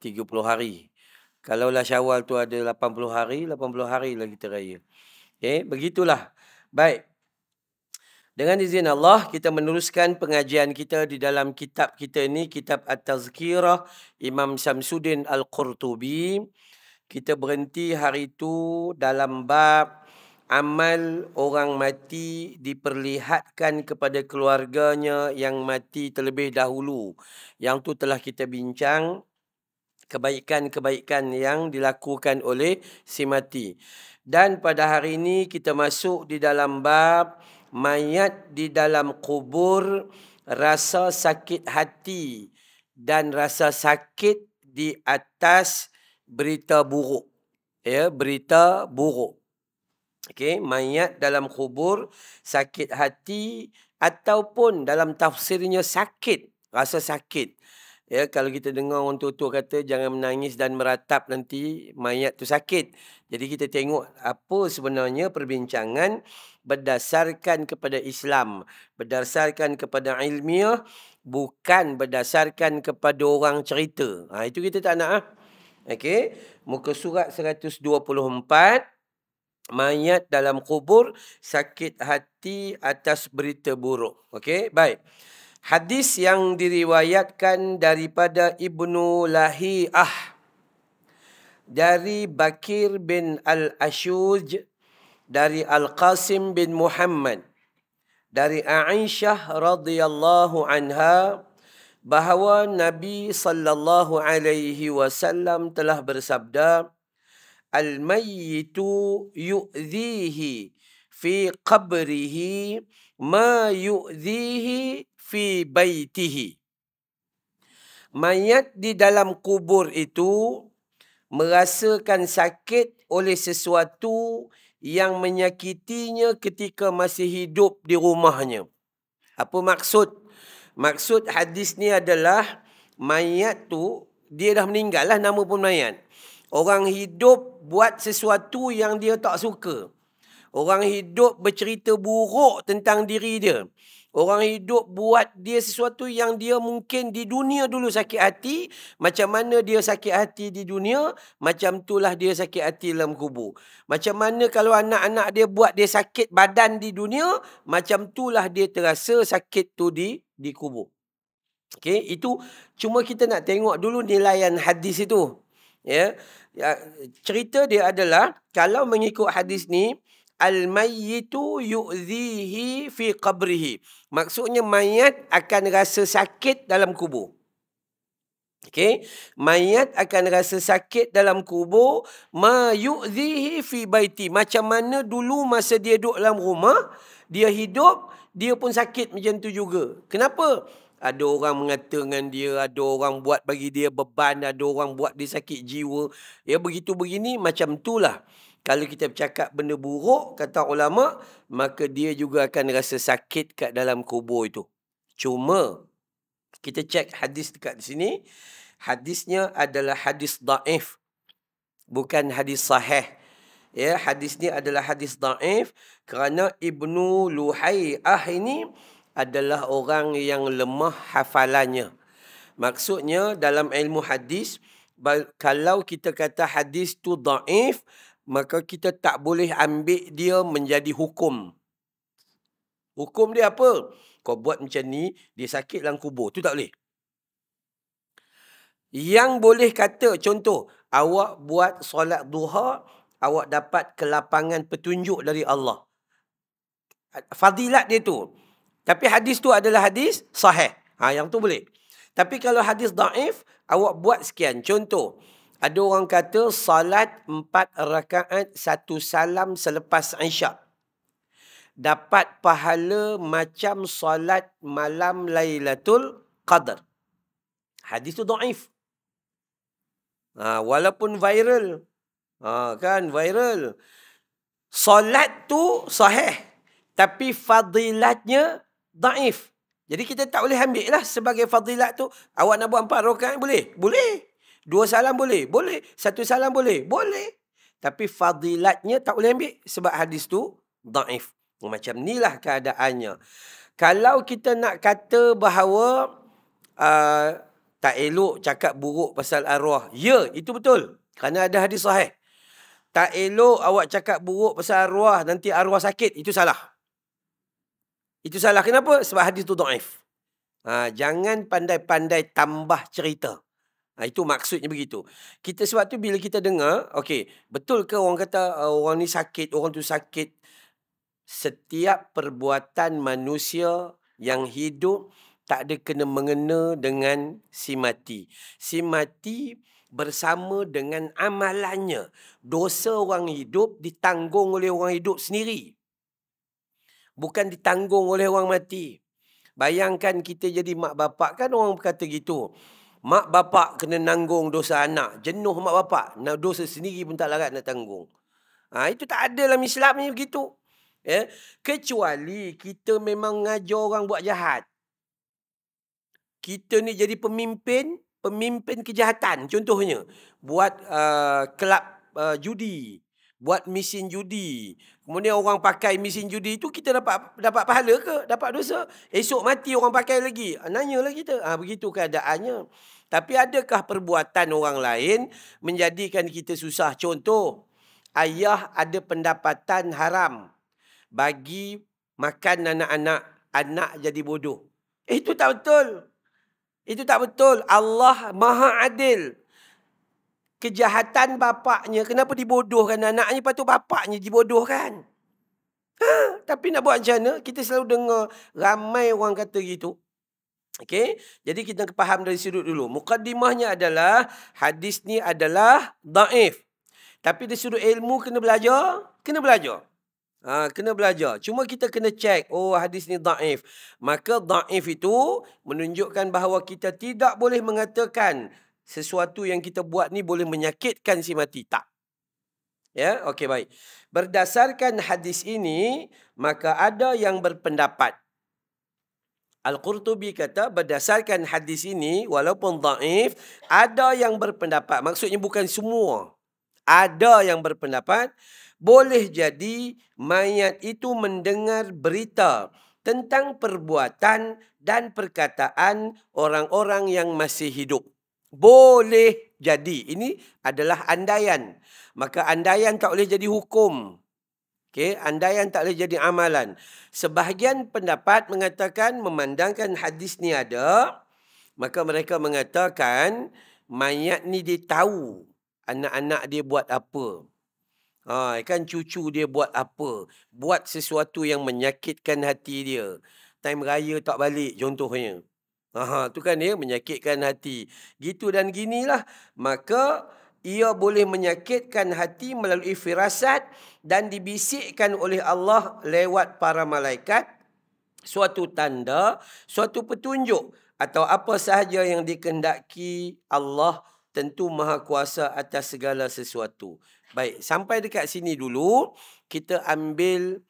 30 hari. Kalaulah syawal tu ada 80 hari, 80 hari lagi kita raya. begitulah. Baik. Dengan izin Allah, kita meneruskan pengajian kita di dalam kitab kita ini, kitab At-Tazkirah Imam Samsudin Al-Qurtubi. Kita berhenti hari itu dalam bab amal orang mati diperlihatkan kepada keluarganya yang mati terlebih dahulu. Yang tu telah kita bincang kebaikan-kebaikan yang dilakukan oleh si mati. Dan pada hari ini kita masuk di dalam bab mayat di dalam kubur rasa sakit hati dan rasa sakit di atas berita buruk. Ya, berita buruk. Okey, mayat dalam kubur sakit hati ataupun dalam tafsirnya sakit, rasa sakit. Ya, kalau kita dengar orang tua-tua kata jangan menangis dan meratap nanti mayat tu sakit. Jadi kita tengok apa sebenarnya perbincangan berdasarkan kepada Islam, berdasarkan kepada ilmiah, bukan berdasarkan kepada orang cerita. Ha, itu kita tak nak. Ha? Okey, muka surat 124 mayat dalam kubur sakit hati atas berita buruk. Okey, baik. Hadis yang diriwayatkan daripada Ibnu Lahiyah dari Bakir bin Al-Ashuj dari Al-Qasim bin Muhammad dari Aisyah radhiyallahu anha bahawa Nabi sallallahu alaihi wasallam telah bersabda Al-mayyitu yu'dhihi fi qabrihi ma yu'dhihi fi baitihi. Mayat di dalam kubur itu merasakan sakit oleh sesuatu yang menyakitinya ketika masih hidup di rumahnya. Apa maksud? Maksud hadis ni adalah mayat tu dia dah meninggal lah nama pun mayat. Orang hidup buat sesuatu yang dia tak suka. Orang hidup bercerita buruk tentang diri dia. Orang hidup buat dia sesuatu yang dia mungkin di dunia dulu sakit hati. Macam mana dia sakit hati di dunia, macam itulah dia sakit hati dalam kubur. Macam mana kalau anak-anak dia buat dia sakit badan di dunia, macam itulah dia terasa sakit tu di di kubur. Okay, itu cuma kita nak tengok dulu nilaian hadis itu. Ya, yeah. cerita dia adalah kalau mengikut hadis ni, Al-mayyitu yu'zihi fi qabrihi. Maksudnya mayat akan rasa sakit dalam kubur. Okay. Mayat akan rasa sakit dalam kubur. Ma yu'zihi fi baiti. Macam mana dulu masa dia duduk dalam rumah, dia hidup, dia pun sakit macam tu juga. Kenapa? Ada orang mengatakan dengan dia, ada orang buat bagi dia beban, ada orang buat dia sakit jiwa. Ya begitu begini, macam tu lah kalau kita bercakap benda buruk kata ulama maka dia juga akan rasa sakit kat dalam kubur itu cuma kita cek hadis dekat sini hadisnya adalah hadis daif bukan hadis sahih ya hadis ni adalah hadis daif kerana ibnu luhai ah ini adalah orang yang lemah hafalannya maksudnya dalam ilmu hadis kalau kita kata hadis tu daif maka kita tak boleh ambil dia menjadi hukum. Hukum dia apa? Kau buat macam ni, dia sakit dalam kubur. Tu tak boleh. Yang boleh kata, contoh, awak buat solat duha, awak dapat kelapangan petunjuk dari Allah. Fadilat dia tu. Tapi hadis tu adalah hadis sahih. Ha, yang tu boleh. Tapi kalau hadis daif, awak buat sekian. Contoh, ada orang kata salat empat rakaat satu salam selepas isyak. Dapat pahala macam salat malam Lailatul Qadar. Hadis tu do'if. Ha, walaupun viral. Ha, kan viral. Salat tu sahih. Tapi fadilatnya do'if. Jadi kita tak boleh ambil lah sebagai fadilat tu. Awak nak buat empat rakaat boleh? Boleh. Dua salam boleh? Boleh. Satu salam boleh? Boleh. Tapi fadilatnya tak boleh ambil sebab hadis tu daif. Macam inilah keadaannya. Kalau kita nak kata bahawa uh, tak elok cakap buruk pasal arwah. Ya, itu betul. Kerana ada hadis sahih. Tak elok awak cakap buruk pasal arwah nanti arwah sakit. Itu salah. Itu salah. Kenapa? Sebab hadis tu daif. Ha, jangan pandai-pandai tambah cerita. Ha, itu maksudnya begitu. Kita sebab tu bila kita dengar, okay, betul ke orang kata uh, orang ni sakit, orang tu sakit? Setiap perbuatan manusia yang hidup tak ada kena mengena dengan si mati. Si mati bersama dengan amalannya. Dosa orang hidup ditanggung oleh orang hidup sendiri. Bukan ditanggung oleh orang mati. Bayangkan kita jadi mak bapak kan orang berkata gitu. Mak bapak kena nanggung dosa anak. Jenuh mak bapak. Nak dosa sendiri pun tak larat nak tanggung. Ha, itu tak ada dalam Islam ni begitu. ya kecuali kita memang ngajar orang buat jahat. Kita ni jadi pemimpin, pemimpin kejahatan contohnya. Buat uh, kelab uh, judi buat mesin judi. Kemudian orang pakai mesin judi tu kita dapat dapat pahala ke? Dapat dosa? Esok mati orang pakai lagi. Ah, Nanyalah kita. Ah ha, begitu keadaannya. Tapi adakah perbuatan orang lain menjadikan kita susah? Contoh, ayah ada pendapatan haram bagi makan anak-anak, anak jadi bodoh. Itu tak betul. Itu tak betul. Allah Maha Adil kejahatan bapaknya kenapa dibodohkan anaknya lepas tu bapaknya dibodohkan ha, tapi nak buat macam mana kita selalu dengar ramai orang kata gitu Okey, jadi kita faham dari sudut dulu. Mukaddimahnya adalah hadis ni adalah daif. Tapi dari sudut ilmu kena belajar, kena belajar. Ha, kena belajar. Cuma kita kena check, oh hadis ni daif. Maka daif itu menunjukkan bahawa kita tidak boleh mengatakan sesuatu yang kita buat ni boleh menyakitkan si mati tak ya okey baik berdasarkan hadis ini maka ada yang berpendapat Al-Qurtubi kata berdasarkan hadis ini walaupun dhaif ada yang berpendapat maksudnya bukan semua ada yang berpendapat boleh jadi mayat itu mendengar berita tentang perbuatan dan perkataan orang-orang yang masih hidup. Boleh jadi. Ini adalah andaian. Maka andaian tak boleh jadi hukum. Okay, andaian tak boleh jadi amalan. Sebahagian pendapat mengatakan memandangkan hadis ni ada, maka mereka mengatakan mayat ni dia tahu anak-anak dia buat apa. Ha, kan cucu dia buat apa. Buat sesuatu yang menyakitkan hati dia. Time raya tak balik contohnya. Aha, tu kan dia menyakitkan hati. Gitu dan ginilah. Maka, ia boleh menyakitkan hati melalui firasat dan dibisikkan oleh Allah lewat para malaikat suatu tanda, suatu petunjuk atau apa sahaja yang dikendaki Allah tentu maha kuasa atas segala sesuatu. Baik, sampai dekat sini dulu kita ambil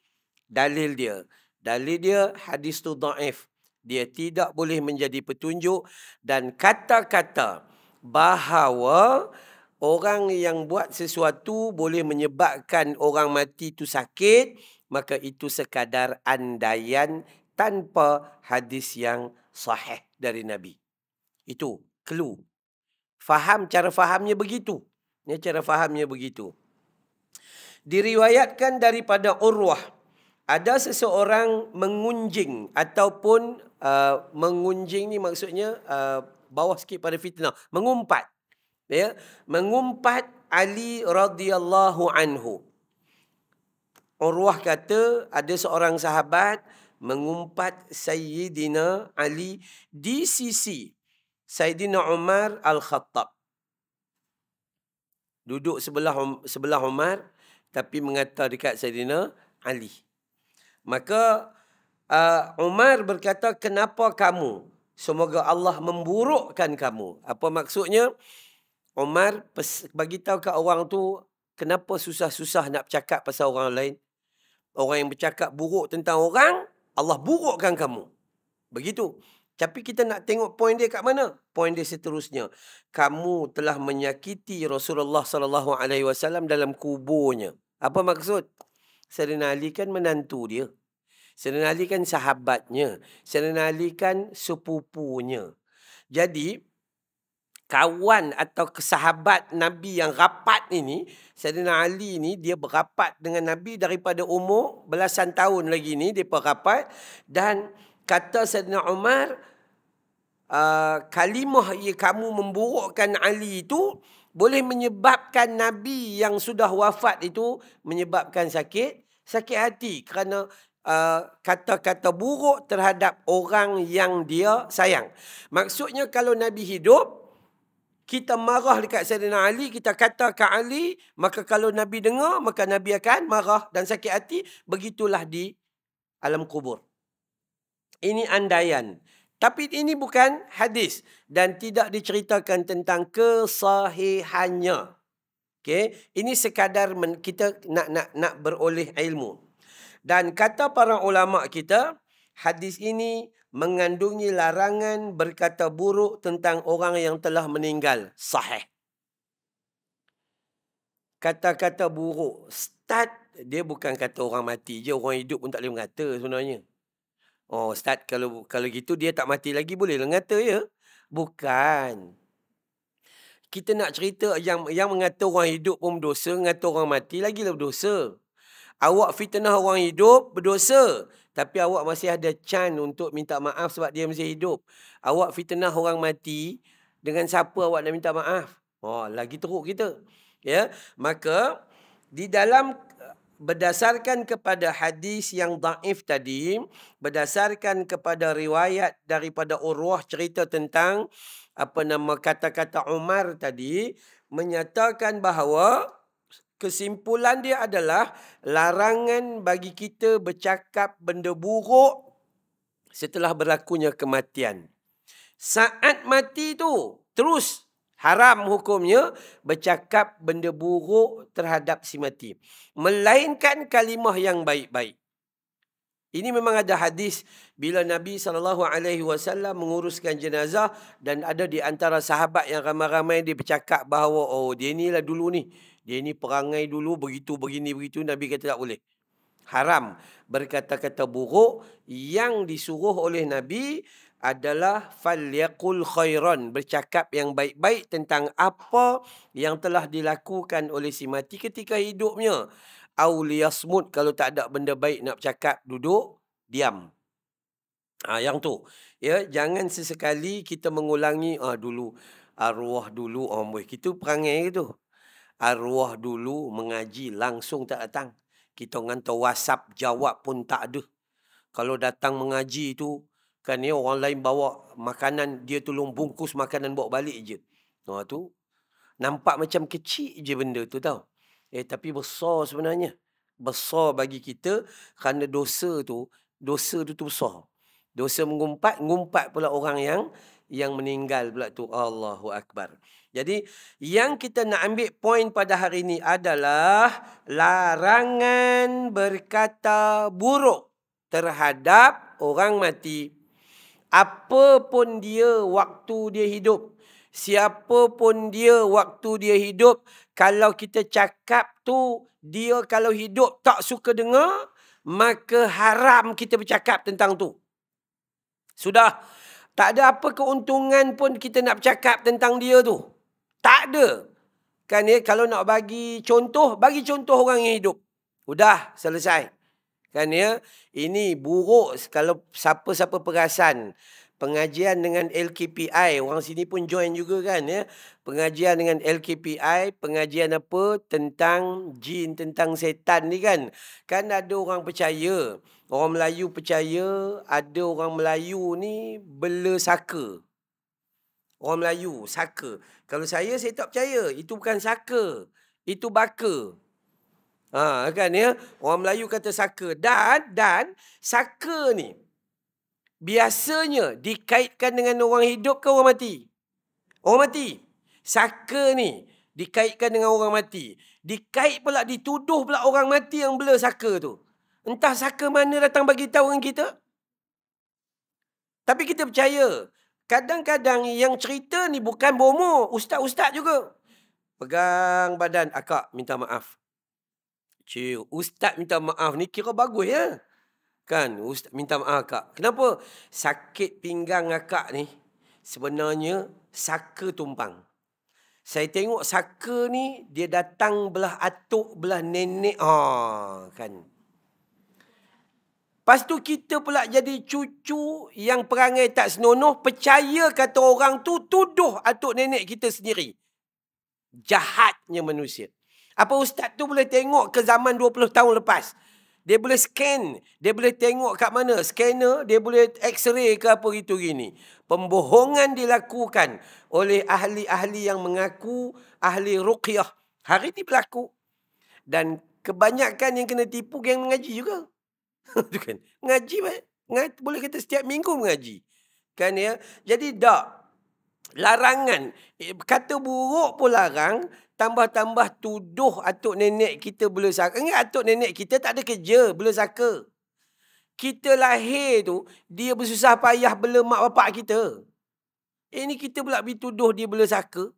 dalil dia. Dalil dia hadis tu daif. Dia tidak boleh menjadi petunjuk dan kata-kata bahawa orang yang buat sesuatu boleh menyebabkan orang mati itu sakit, maka itu sekadar andaian tanpa hadis yang sahih dari Nabi. Itu clue. Faham cara fahamnya begitu. Ini cara fahamnya begitu. Diriwayatkan daripada Urwah ada seseorang mengunjing ataupun uh, mengunjing ni maksudnya uh, bawah sikit pada fitnah mengumpat ya mengumpat Ali radhiyallahu anhu Urwah kata ada seorang sahabat mengumpat Sayyidina Ali di sisi Sayyidina Umar Al-Khattab. Duduk sebelah sebelah Umar tapi mengata dekat Sayyidina Ali. Maka uh, Umar berkata, kenapa kamu? Semoga Allah memburukkan kamu. Apa maksudnya? Umar bagi tahu ke orang tu kenapa susah-susah nak bercakap pasal orang lain. Orang yang bercakap buruk tentang orang, Allah burukkan kamu. Begitu. Tapi kita nak tengok poin dia kat mana? Poin dia seterusnya. Kamu telah menyakiti Rasulullah sallallahu alaihi wasallam dalam kuburnya. Apa maksud? Serina Ali kan menantu dia. Sayyidina Ali kan sahabatnya. Sayyidina Ali kan sepupunya. Jadi, kawan atau kesahabat Nabi yang rapat ini, Sayyidina Ali ni dia berapat dengan Nabi daripada umur belasan tahun lagi ni dia berapat dan kata Sayyidina Umar uh, ah, kalimah ia kamu memburukkan Ali itu boleh menyebabkan Nabi yang sudah wafat itu menyebabkan sakit sakit hati kerana Uh, kata-kata buruk terhadap orang yang dia sayang. Maksudnya kalau Nabi hidup, kita marah dekat Sayyidina Ali, kita kata ke Ali, maka kalau Nabi dengar, maka Nabi akan marah dan sakit hati. Begitulah di alam kubur. Ini andaian. Tapi ini bukan hadis dan tidak diceritakan tentang kesahihannya. Okay. Ini sekadar kita nak nak nak beroleh ilmu. Dan kata para ulama kita, hadis ini mengandungi larangan berkata buruk tentang orang yang telah meninggal. Sahih. Kata-kata buruk. Start, dia bukan kata orang mati je. Orang hidup pun tak boleh mengata sebenarnya. Oh, Ustaz, kalau kalau gitu dia tak mati lagi boleh lah ngata ya? Bukan. Kita nak cerita yang yang mengata orang hidup pun berdosa, mengata orang mati lagi lah berdosa. Awak fitnah orang hidup berdosa. Tapi awak masih ada can untuk minta maaf sebab dia masih hidup. Awak fitnah orang mati dengan siapa awak nak minta maaf? Oh, lagi teruk kita. Ya, maka di dalam berdasarkan kepada hadis yang daif tadi, berdasarkan kepada riwayat daripada Urwah cerita tentang apa nama kata-kata Umar tadi menyatakan bahawa kesimpulan dia adalah larangan bagi kita bercakap benda buruk setelah berlakunya kematian. Saat mati tu terus haram hukumnya bercakap benda buruk terhadap si mati. Melainkan kalimah yang baik-baik. Ini memang ada hadis bila Nabi sallallahu alaihi wasallam menguruskan jenazah dan ada di antara sahabat yang ramai-ramai dia bercakap bahawa oh dia ni lah dulu ni. Dia ni perangai dulu begitu begini begitu Nabi kata tak boleh. Haram berkata-kata buruk yang disuruh oleh Nabi adalah falyakul khairan bercakap yang baik-baik tentang apa yang telah dilakukan oleh si mati ketika hidupnya Au liyasmud kalau tak ada benda baik nak cakap duduk, diam. Ha, yang tu. Ya, jangan sesekali kita mengulangi ah ha, dulu arwah dulu oh boy. Kita perangai gitu. Arwah dulu mengaji langsung tak datang. Kita ngantar WhatsApp jawab pun tak ada. Kalau datang mengaji tu kan dia ya, orang lain bawa makanan dia tolong bungkus makanan bawa balik je. Ha tu. Nampak macam kecil je benda tu tau. Eh, tapi besar sebenarnya. Besar bagi kita kerana dosa tu, dosa tu tu besar. Dosa mengumpat, mengumpat pula orang yang yang meninggal pula tu. Allahu Akbar. Jadi, yang kita nak ambil poin pada hari ini adalah larangan berkata buruk terhadap orang mati. apapun dia waktu dia hidup, Siapapun dia waktu dia hidup kalau kita cakap tu dia kalau hidup tak suka dengar maka haram kita bercakap tentang tu sudah tak ada apa keuntungan pun kita nak bercakap tentang dia tu tak ada kan ya kalau nak bagi contoh bagi contoh orang yang hidup sudah selesai kan ya ini buruk kalau siapa-siapa perasan pengajian dengan LKPI. Orang sini pun join juga kan ya. Pengajian dengan LKPI, pengajian apa? Tentang jin, tentang setan ni kan. Kan ada orang percaya, orang Melayu percaya ada orang Melayu ni bela saka. Orang Melayu, saka. Kalau saya, saya tak percaya. Itu bukan saka. Itu baka. Ha, kan ya? Orang Melayu kata saka. Dan, dan, saka ni biasanya dikaitkan dengan orang hidup ke orang mati? Orang mati. Saka ni dikaitkan dengan orang mati. Dikait pula, dituduh pula orang mati yang bela saka tu. Entah saka mana datang bagi tahu dengan kita. Tapi kita percaya. Kadang-kadang yang cerita ni bukan bomo. Ustaz-ustaz juga. Pegang badan akak minta maaf. Cik, ustaz minta maaf ni kira bagus ya. Kan, Ustaz, minta maaf akak. Kenapa sakit pinggang akak ni sebenarnya saka tumpang? Saya tengok saka ni dia datang belah atuk, belah nenek. Ha, kan. Lepas tu kita pula jadi cucu yang perangai tak senonoh, percaya kata orang tu tuduh atuk nenek kita sendiri. Jahatnya manusia. Apa ustaz tu boleh tengok ke zaman 20 tahun lepas? Dia boleh scan. Dia boleh tengok kat mana. Scanner, dia boleh x-ray ke apa gitu gini. Pembohongan dilakukan oleh ahli-ahli yang mengaku ahli ruqyah. Hari ini berlaku. Dan kebanyakan yang kena tipu yang mengaji juga. Itu kan. Ngaji, ngaji, boleh kata setiap minggu mengaji. Kan ya. Jadi tak larangan. Eh, kata buruk pun larang. Tambah-tambah tuduh atuk nenek kita bela saka. Ingat atuk nenek kita tak ada kerja bela saka. Kita lahir tu, dia bersusah payah bela mak bapak kita. Ini kita pula dituduh dia bela saka.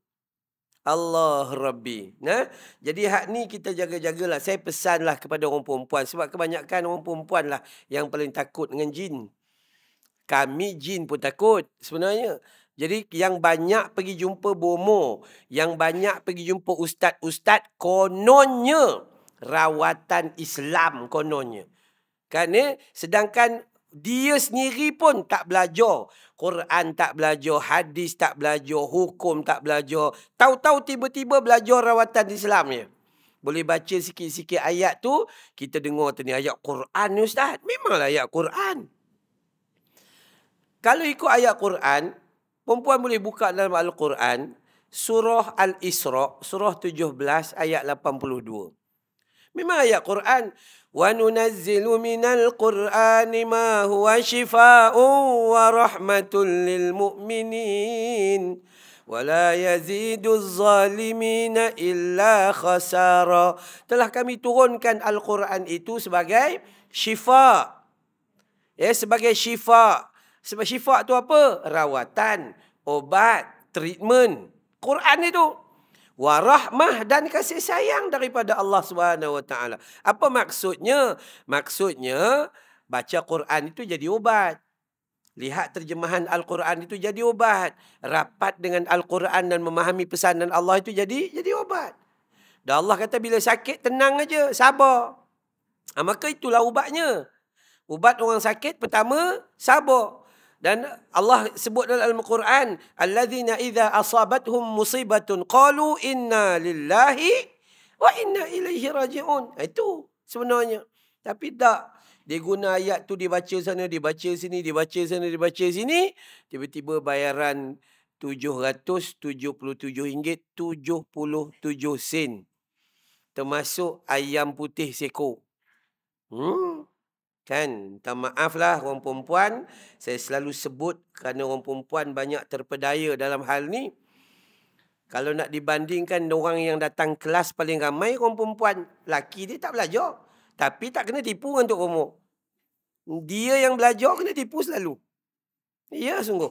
Allah Rabbi. Nah, jadi hak ni kita jaga-jagalah. Saya pesanlah kepada orang perempuan. Sebab kebanyakan orang perempuan lah yang paling takut dengan jin. Kami jin pun takut sebenarnya. Jadi yang banyak pergi jumpa bomo, yang banyak pergi jumpa ustaz-ustaz kononnya rawatan Islam kononnya. Kerana sedangkan dia sendiri pun tak belajar. Quran tak belajar, hadis tak belajar, hukum tak belajar. Tahu-tahu tiba-tiba belajar rawatan Islam ya. Boleh baca sikit-sikit ayat tu, kita dengar tu ni ayat Quran ni ustaz. Memanglah ayat Quran. Kalau ikut ayat Quran, Perempuan boleh buka dalam Al-Quran surah Al-Isra surah 17 ayat 82. Memang ayat Quran wa nunazzilu minal qur'ani ma huwa shifaa'u wa rahmatun lil mu'minin wa la yazidu zalimina illa khasara. Telah kami turunkan Al-Quran itu sebagai syifa. Ya, sebagai syifa sebab syifa tu apa? Rawatan, obat, treatment. Quran itu warahmah dan kasih sayang daripada Allah Subhanahu Wa Taala. Apa maksudnya? Maksudnya baca Quran itu jadi obat. Lihat terjemahan Al-Quran itu jadi obat. Rapat dengan Al-Quran dan memahami pesanan Allah itu jadi jadi obat. Dan Allah kata bila sakit tenang aja, sabar. Ha, maka itulah ubatnya. Ubat orang sakit pertama sabar dan Allah sebut dalam Al-Quran alladzina idza asabatuhum musibatun qalu inna lillahi wa inna ilaihi rajiun itu sebenarnya tapi tak dia guna ayat tu dibaca sana dibaca sini dibaca sana dibaca sini tiba-tiba bayaran 777 ringgit 77 sen termasuk ayam putih seko hmm Kan? Minta maaflah orang perempuan. Saya selalu sebut kerana orang perempuan banyak terpedaya dalam hal ni. Kalau nak dibandingkan orang yang datang kelas paling ramai orang perempuan. Laki dia tak belajar. Tapi tak kena tipu dengan Tok Romo. Dia yang belajar kena tipu selalu. Ya sungguh.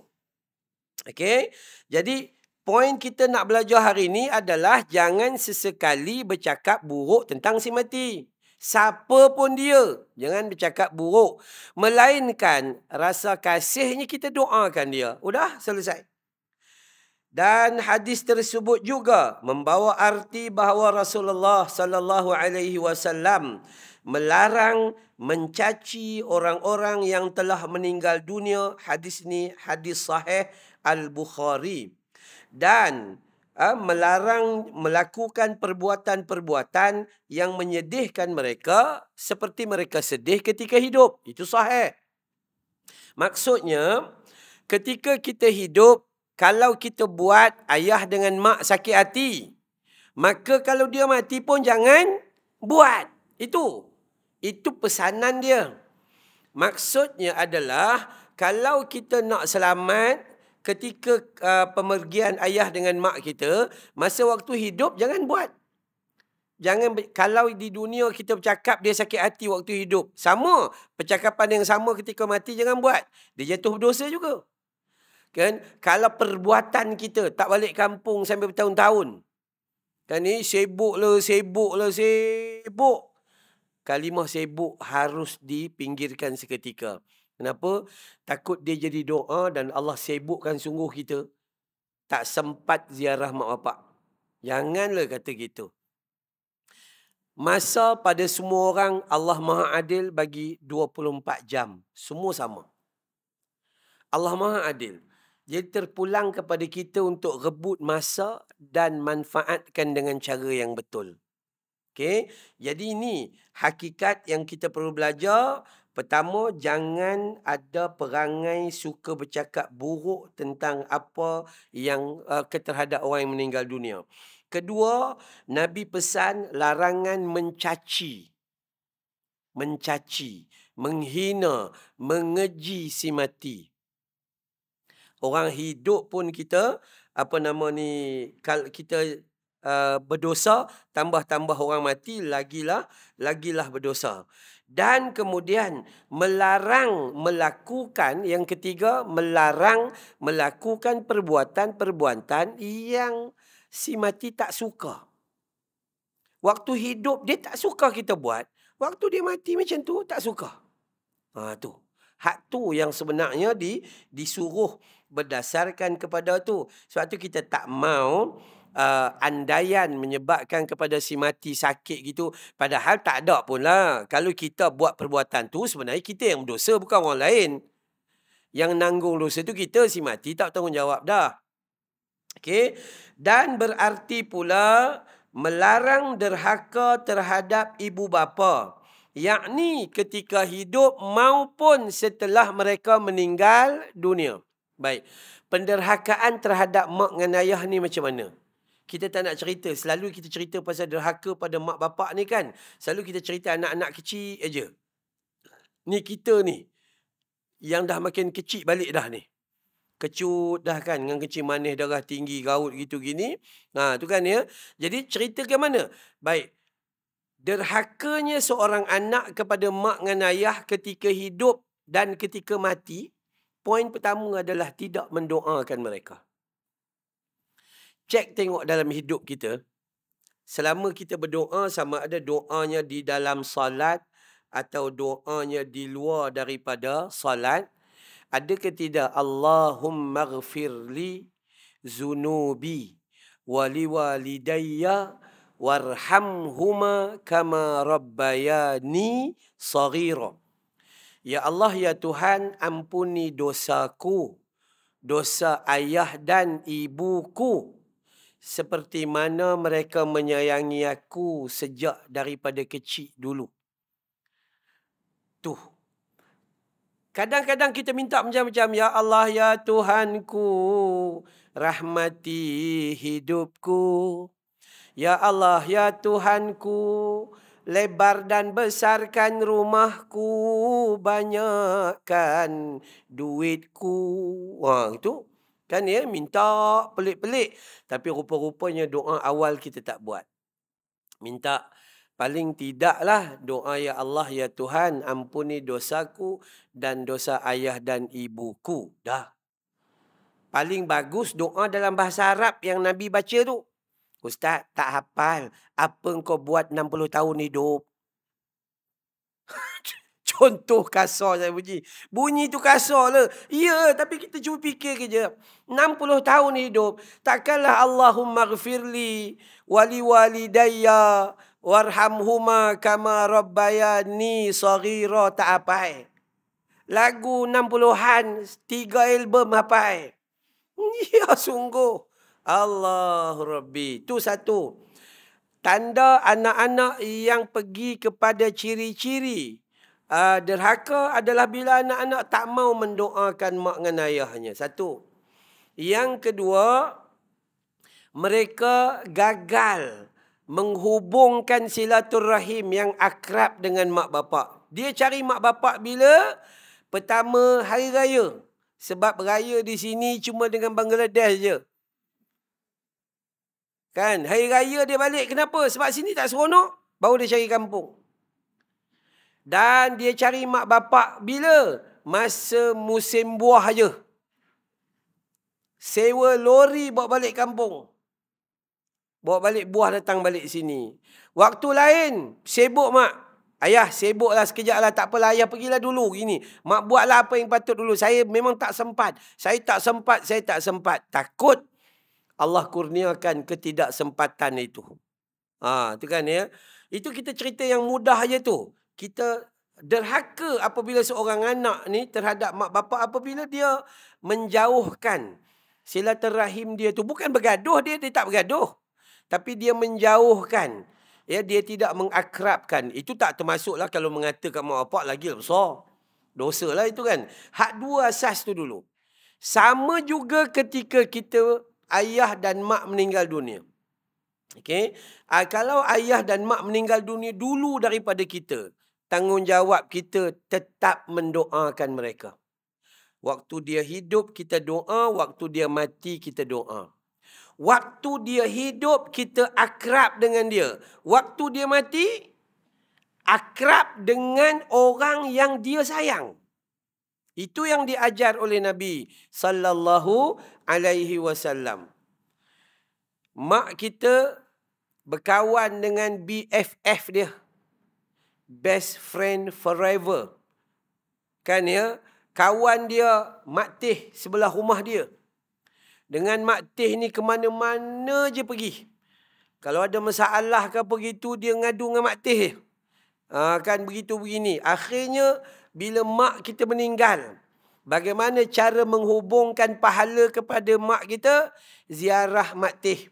Okay. Jadi poin kita nak belajar hari ini adalah jangan sesekali bercakap buruk tentang si mati siapa pun dia. Jangan bercakap buruk. Melainkan rasa kasihnya kita doakan dia. Udah selesai. Dan hadis tersebut juga membawa arti bahawa Rasulullah sallallahu alaihi wasallam melarang mencaci orang-orang yang telah meninggal dunia. Hadis ini hadis sahih Al-Bukhari. Dan uh, melarang melakukan perbuatan-perbuatan yang menyedihkan mereka seperti mereka sedih ketika hidup. Itu sahih. Eh? Maksudnya ketika kita hidup kalau kita buat ayah dengan mak sakit hati maka kalau dia mati pun jangan buat. Itu itu pesanan dia. Maksudnya adalah kalau kita nak selamat ketika uh, pemergian ayah dengan mak kita, masa waktu hidup jangan buat. Jangan kalau di dunia kita bercakap dia sakit hati waktu hidup. Sama, percakapan yang sama ketika mati jangan buat. Dia jatuh berdosa juga. Kan? Kalau perbuatan kita tak balik kampung sampai bertahun-tahun. Kan ni sibuk lah, sibuk lah, sibuk. Kalimah sibuk harus dipinggirkan seketika. Kenapa? Takut dia jadi doa dan Allah sibukkan sungguh kita. Tak sempat ziarah mak bapak. Janganlah kata gitu. Masa pada semua orang Allah Maha Adil bagi 24 jam. Semua sama. Allah Maha Adil. Jadi terpulang kepada kita untuk rebut masa dan manfaatkan dengan cara yang betul. Okay? Jadi ini hakikat yang kita perlu belajar. Pertama, jangan ada perangai suka bercakap buruk tentang apa yang uh, terhadap orang yang meninggal dunia. Kedua, Nabi pesan larangan mencaci. Mencaci, menghina, mengeji si mati. Orang hidup pun kita, apa nama ni, kalau kita uh, berdosa, tambah-tambah orang mati, lagilah, lagilah berdosa dan kemudian melarang melakukan yang ketiga melarang melakukan perbuatan-perbuatan yang si mati tak suka. Waktu hidup dia tak suka kita buat, waktu dia mati macam tu tak suka. Ha tu. Hak tu yang sebenarnya di disuruh berdasarkan kepada tu. Sebab tu kita tak mahu uh, andaian menyebabkan kepada si mati sakit gitu padahal tak ada pun lah kalau kita buat perbuatan tu sebenarnya kita yang berdosa bukan orang lain yang nanggung dosa tu kita si mati tak tanggungjawab dah Okay, dan berarti pula melarang derhaka terhadap ibu bapa yakni ketika hidup maupun setelah mereka meninggal dunia baik penderhakaan terhadap mak dan ayah ni macam mana kita tak nak cerita. Selalu kita cerita pasal derhaka pada mak bapak ni kan. Selalu kita cerita anak-anak kecil aja. Ni kita ni. Yang dah makin kecil balik dah ni. Kecut dah kan. Dengan kecil manis darah tinggi, raut gitu gini. Ha, tu kan ya. Jadi cerita ke mana? Baik. Derhakanya seorang anak kepada mak dan ayah ketika hidup dan ketika mati. Poin pertama adalah tidak mendoakan mereka. Cek tengok dalam hidup kita. Selama kita berdoa sama ada doanya di dalam salat atau doanya di luar daripada salat. Ada ke tidak Allahumma gfirli zunubi wali walidayya warhamhuma kama rabbayani saghira. Ya Allah ya Tuhan ampuni dosaku dosa ayah dan ibuku seperti mana mereka menyayangi aku sejak daripada kecil dulu. Tuh. Kadang-kadang kita minta macam-macam, Ya Allah, Ya Tuhanku, rahmati hidupku. Ya Allah, Ya Tuhanku, lebar dan besarkan rumahku, banyakkan duitku. Wah, itu Kan ya, minta pelik-pelik. Tapi rupa-rupanya doa awal kita tak buat. Minta paling tidaklah doa Ya Allah, Ya Tuhan, ampuni dosaku dan dosa ayah dan ibuku. Dah. Paling bagus doa dalam bahasa Arab yang Nabi baca tu. Ustaz, tak hafal apa kau buat 60 tahun hidup. Contoh kasar saya puji. Bunyi tu kasar lah. Ya, tapi kita cuba fikir ke je. 60 tahun hidup, takkanlah Allahumma gfirli wali walidayya warhamhuma kama rabbayani sagira tak apa eh. Lagu 60-an, tiga album apa eh. Ya, sungguh. Allah Rabbi. Itu satu. Tanda anak-anak yang pergi kepada ciri-ciri uh, derhaka adalah bila anak-anak tak mau mendoakan mak dengan ayahnya. Satu. Yang kedua, mereka gagal menghubungkan silaturahim yang akrab dengan mak bapak. Dia cari mak bapak bila? Pertama, hari raya. Sebab raya di sini cuma dengan Bangladesh je. Kan? Hari raya dia balik. Kenapa? Sebab sini tak seronok. Baru dia cari kampung. Dan dia cari mak bapak bila? Masa musim buah aja. Sewa lori bawa balik kampung. Bawa balik buah datang balik sini. Waktu lain, sibuk mak. Ayah, sibuklah sekejap lah. Tak apalah, ayah pergilah dulu. Gini. Mak buatlah apa yang patut dulu. Saya memang tak sempat. Saya tak sempat, saya tak sempat. Takut Allah kurniakan ketidaksempatan itu. Ha, itu kan ya. Itu kita cerita yang mudah aja tu kita derhaka apabila seorang anak ni terhadap mak bapa apabila dia menjauhkan silaturahim dia tu bukan bergaduh dia dia tak bergaduh tapi dia menjauhkan ya dia tidak mengakrabkan itu tak termasuklah kalau mengatakan kat mak bapak lagi besar lah itu kan hak dua asas tu dulu sama juga ketika kita ayah dan mak meninggal dunia Okay, uh, ah, kalau ayah dan mak meninggal dunia dulu daripada kita tanggungjawab kita tetap mendoakan mereka. Waktu dia hidup kita doa, waktu dia mati kita doa. Waktu dia hidup kita akrab dengan dia. Waktu dia mati akrab dengan orang yang dia sayang. Itu yang diajar oleh Nabi sallallahu alaihi wasallam. Mak kita berkawan dengan BFF dia best friend forever. Kan ya? Kawan dia, Mak Teh sebelah rumah dia. Dengan Mak Teh ni ke mana-mana je pergi. Kalau ada masalah ke apa gitu, dia ngadu dengan Mak Teh. Ha, kan begitu begini. Akhirnya, bila mak kita meninggal, bagaimana cara menghubungkan pahala kepada mak kita? Ziarah Mak Teh.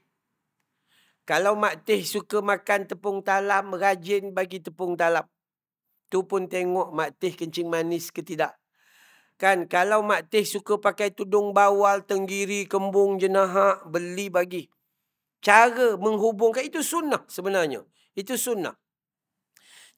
Kalau Mak Teh suka makan tepung talam, rajin bagi tepung talam. Tu pun tengok Mak Teh kencing manis ke tidak. Kan, kalau Mak Teh suka pakai tudung bawal, tenggiri, kembung, jenaha, beli bagi. Cara menghubungkan itu sunnah sebenarnya. Itu sunnah.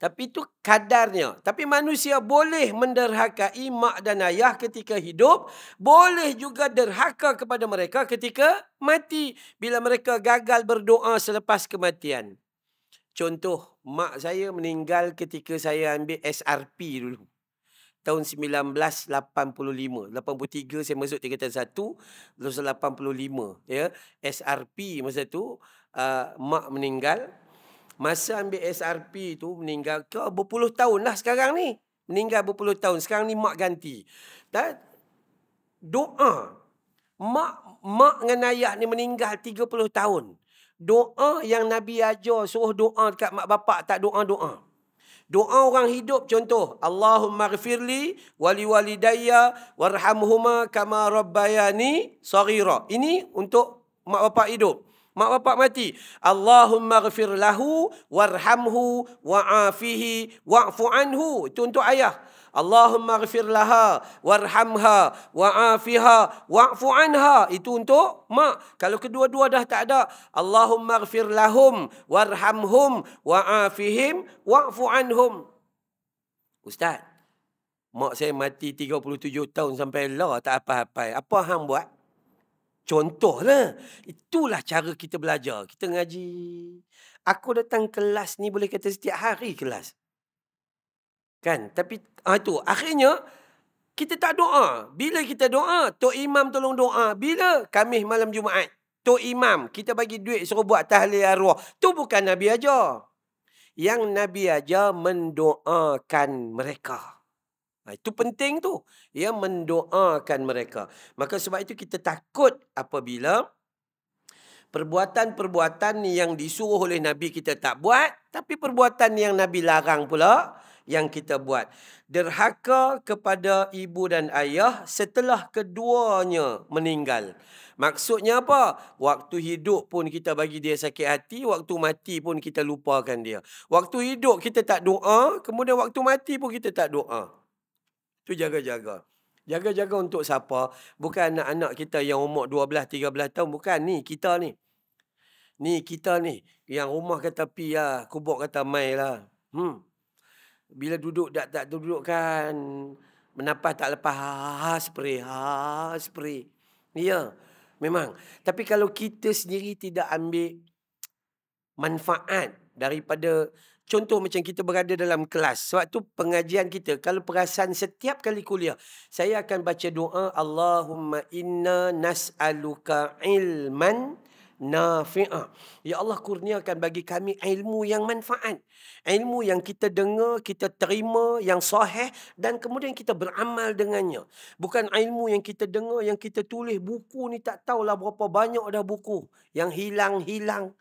Tapi itu kadarnya. Tapi manusia boleh menderhakai mak dan ayah ketika hidup. Boleh juga derhaka kepada mereka ketika mati. Bila mereka gagal berdoa selepas kematian. Contoh, mak saya meninggal ketika saya ambil SRP dulu. Tahun 1985. 83 saya masuk tingkatan 1. Lalu 85. Ya. SRP masa tu. Uh, mak meninggal. Masa ambil SRP tu meninggal ke berpuluh tahun lah sekarang ni. Meninggal berpuluh tahun. Sekarang ni mak ganti. Dan doa. Mak mak dengan ayah ni meninggal tiga puluh tahun. Doa yang Nabi ajar suruh doa dekat mak bapak tak doa-doa. Doa orang hidup contoh. Allahumma gfirli wali walidayya warhamhuma kama rabbayani sarira. Ini untuk mak bapak hidup mak bapak mati. Allahumma ghafir lahu warhamhu wa'afihi wa'fu anhu. Itu untuk ayah. Allahumma ghafir laha warhamha wa'afiha wa'fu anha. Itu untuk mak. Kalau kedua-dua dah tak ada. Allahumma ghafir lahum warhamhum wa'afihim wa'fu anhum. Ustaz, mak saya mati 37 tahun sampai lah tak apa-apa. Apa hang buat? Contoh lah, itulah cara kita belajar. Kita ngaji. Aku datang kelas ni boleh kata setiap hari kelas. Kan? Tapi ah itu akhirnya kita tak doa. Bila kita doa, Tok Imam tolong doa. Bila? kami malam Jumaat. Tok Imam, kita bagi duit suruh buat tahlil arwah. Tu bukan Nabi ajar. Yang Nabi ajar mendoakan mereka. Mereka. Nah, itu penting tu. Ya, mendoakan mereka. Maka sebab itu kita takut apabila perbuatan-perbuatan yang disuruh oleh Nabi kita tak buat. Tapi perbuatan yang Nabi larang pula yang kita buat. Derhaka kepada ibu dan ayah setelah keduanya meninggal. Maksudnya apa? Waktu hidup pun kita bagi dia sakit hati, waktu mati pun kita lupakan dia. Waktu hidup kita tak doa, kemudian waktu mati pun kita tak doa. Tu jaga-jaga. Jaga-jaga untuk siapa? Bukan anak-anak kita yang umur 12, 13 tahun. Bukan ni, kita ni. Ni kita ni. Yang rumah kata pi lah. Kubur kata mai lah. Hmm. Bila duduk tak tak duduk kan. Menapas tak lepas. Ha, spray. Ha, spray. Ya. Memang. Tapi kalau kita sendiri tidak ambil manfaat daripada Contoh macam kita berada dalam kelas. Sebab tu pengajian kita. Kalau perasan setiap kali kuliah. Saya akan baca doa. Allahumma inna nas'aluka ilman nafi'ah. Ya Allah kurniakan bagi kami ilmu yang manfaat. Ilmu yang kita dengar, kita terima, yang sahih dan kemudian kita beramal dengannya. Bukan ilmu yang kita dengar, yang kita tulis. Buku ni tak tahulah berapa banyak dah buku yang hilang-hilang.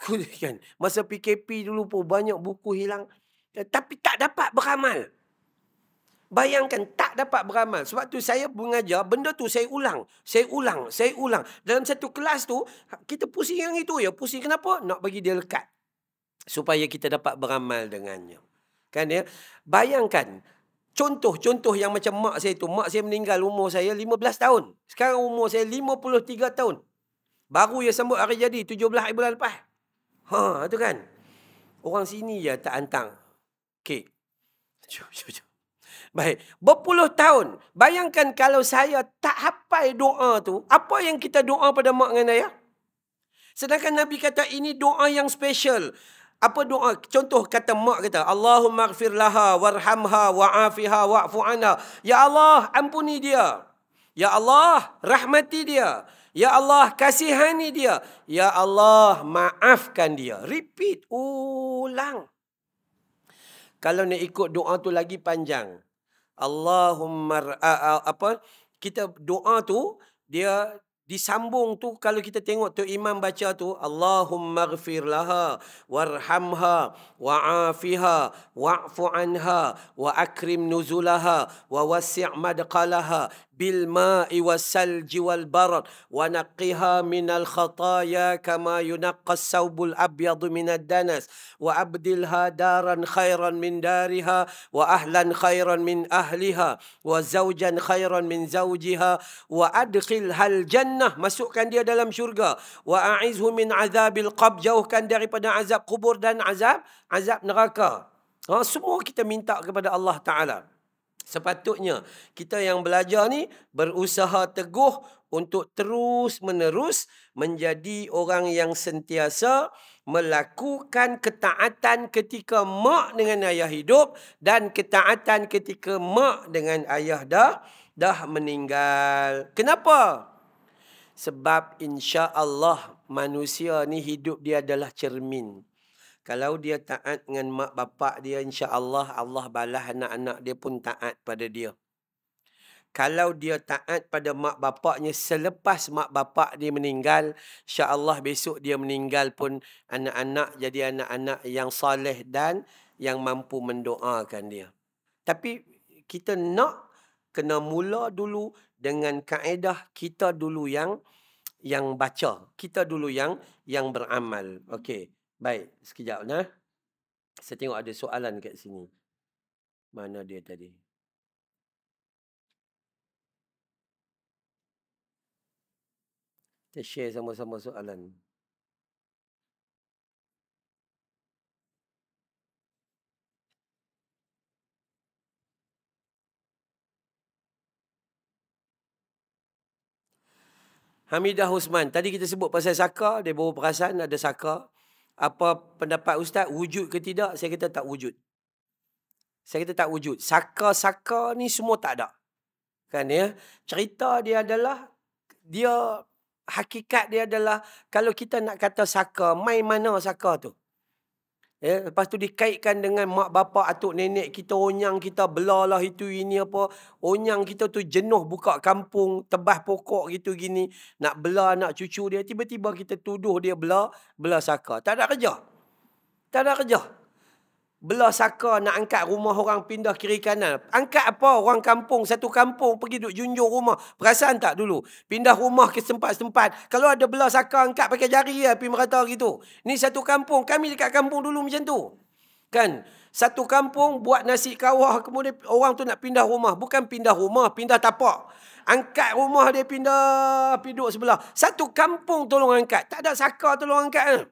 kan masa PKP dulu pun banyak buku hilang eh, tapi tak dapat beramal bayangkan tak dapat beramal sebab tu saya mengajar benda tu saya ulang saya ulang saya ulang dalam satu kelas tu ha, kita pusing yang itu ya pusing kenapa nak bagi dia lekat supaya kita dapat beramal dengannya kan ya bayangkan contoh-contoh yang macam mak saya tu mak saya meninggal umur saya 15 tahun sekarang umur saya 53 tahun baru ya sambut hari jadi 17 bulan lepas Ha, tu kan. Orang sini ya tak hantar kek. Jom, jom, jom. Baik, berpuluh tahun. Bayangkan kalau saya tak hafal doa tu, apa yang kita doa pada mak dan ayah? Sedangkan Nabi kata ini doa yang special. Apa doa? Contoh kata mak kita, Allahumma gfir laha warhamha wa'afiha wa'fu Ya Allah, ampuni dia. Ya Allah, rahmati dia. Ya Allah, kasihani dia. Ya Allah, maafkan dia. Repeat, ulang. Kalau nak ikut doa tu lagi panjang. Allahumma apa kita doa tu dia disambung tu kalau kita tengok tu imam baca tu Allahumma ghfir laha warhamha wa'afiha wa'fu anha wa akrim nuzulaha wa wasi' madqalaha bil ma'i salji, wal barad wa naqqiha min al khataya kama yunqqa saubul abyad min ad danas wa abdilha daran khairan min dariha wa ahlan khairan min ahliha wa zawjan khairan min zawjiha wa adkhil hal jannah masukkan dia dalam syurga wa a'izhu min adzabil qab jauhkan daripada azab kubur dan azab azab neraka ha, semua kita minta kepada Allah taala Sepatutnya kita yang belajar ni berusaha teguh untuk terus menerus menjadi orang yang sentiasa melakukan ketaatan ketika mak dengan ayah hidup dan ketaatan ketika mak dengan ayah dah dah meninggal. Kenapa? Sebab insya-Allah manusia ni hidup dia adalah cermin. Kalau dia taat dengan mak bapak dia, insya-Allah Allah balas anak-anak dia pun taat pada dia. Kalau dia taat pada mak bapaknya selepas mak bapak dia meninggal, insya-Allah besok dia meninggal pun anak-anak jadi anak-anak yang saleh dan yang mampu mendoakan dia. Tapi kita nak kena mula dulu dengan kaedah kita dulu yang yang baca. Kita dulu yang yang beramal. Okey. Baik, sekejap nah. Saya tengok ada soalan kat sini. Mana dia tadi? Kita share sama-sama soalan. Hamidah Husman, tadi kita sebut pasal Saka, dia bawa perasan ada Saka, apa pendapat ustaz wujud ke tidak saya kata tak wujud saya kata tak wujud saka-saka ni semua tak ada kan ya cerita dia adalah dia hakikat dia adalah kalau kita nak kata saka mai mana saka tu Ya, lepas tu dikaitkan dengan mak bapa atuk nenek kita onyang kita belalah itu ini apa onyang kita tu jenuh buka kampung tebas pokok gitu gini nak bela anak cucu dia tiba-tiba kita tuduh dia bela bela saka tak ada kerja tak ada kerja belah saka nak angkat rumah orang pindah kiri kanan. Angkat apa orang kampung, satu kampung pergi duduk junjung rumah. Perasan tak dulu? Pindah rumah ke tempat-tempat. Kalau ada belah saka angkat pakai jari lah pergi merata gitu. Ni satu kampung. Kami dekat kampung dulu macam tu. Kan? Satu kampung buat nasi kawah kemudian orang tu nak pindah rumah. Bukan pindah rumah, pindah tapak. Angkat rumah dia pindah, pinduk sebelah. Satu kampung tolong angkat. Tak ada saka tolong angkat. Eh?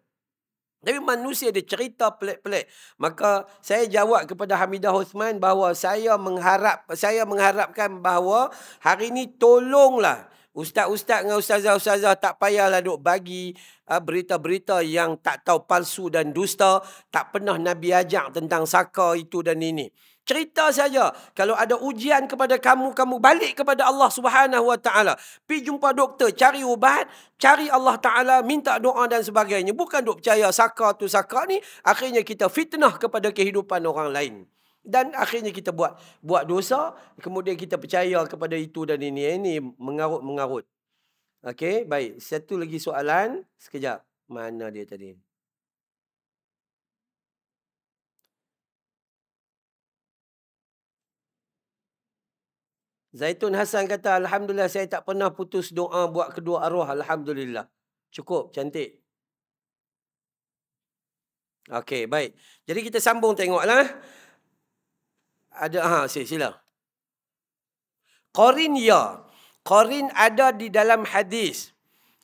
Tapi manusia dia cerita pelik-pelik. Maka saya jawab kepada Hamidah Osman bahawa saya mengharap saya mengharapkan bahawa hari ini tolonglah ustaz-ustaz dengan ustazah-ustazah tak payahlah duk bagi uh, berita-berita yang tak tahu palsu dan dusta, tak pernah Nabi ajak tentang saka itu dan ini. Cerita saja kalau ada ujian kepada kamu kamu balik kepada Allah Subhanahu wa taala. Pi jumpa doktor, cari ubat, cari Allah taala, minta doa dan sebagainya. Bukan duk percaya saka tu saka ni, akhirnya kita fitnah kepada kehidupan orang lain. Dan akhirnya kita buat buat dosa, kemudian kita percaya kepada itu dan ini. Ini mengarut-mengarut. Okey, baik. Satu lagi soalan. Sekejap. Mana dia tadi? Zaitun Hasan kata, Alhamdulillah saya tak pernah putus doa buat kedua arwah. Alhamdulillah. Cukup, cantik. Okey, baik. Jadi kita sambung tengoklah. Ada, ha, sila. sila. Korin ya. Qorin ada di dalam hadis.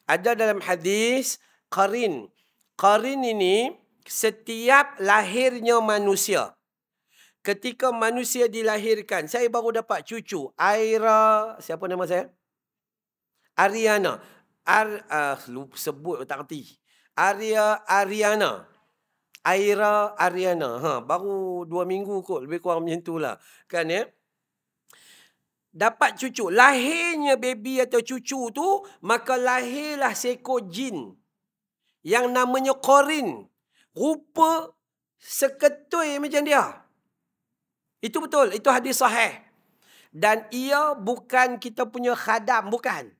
Ada dalam hadis Korin Korin ini setiap lahirnya manusia ketika manusia dilahirkan, saya baru dapat cucu, Aira, siapa nama saya? Ariana. Ar, uh, lupa sebut, tak kerti. Aria Ariana. Aira Ariana. Ha, baru dua minggu kot, lebih kurang macam itulah. Kan ya? Eh? Dapat cucu. Lahirnya baby atau cucu tu, maka lahirlah seekor jin. Yang namanya Korin. Rupa seketui macam dia. Itu betul. Itu hadis sahih. Dan ia bukan kita punya khadam. Bukan.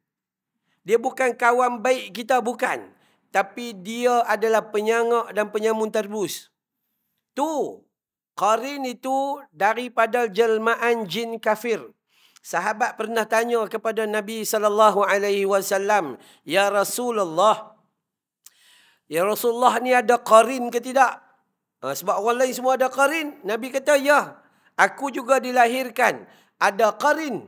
Dia bukan kawan baik kita. Bukan. Tapi dia adalah penyangak dan penyamun terbus. Tu. Qarin itu daripada jelmaan jin kafir. Sahabat pernah tanya kepada Nabi saw. "Ya Rasulullah, Ya Rasulullah ni ada qarin ke tidak?" Ha, sebab orang lain semua ada qarin. Nabi kata, "Ya." Aku juga dilahirkan ada karin,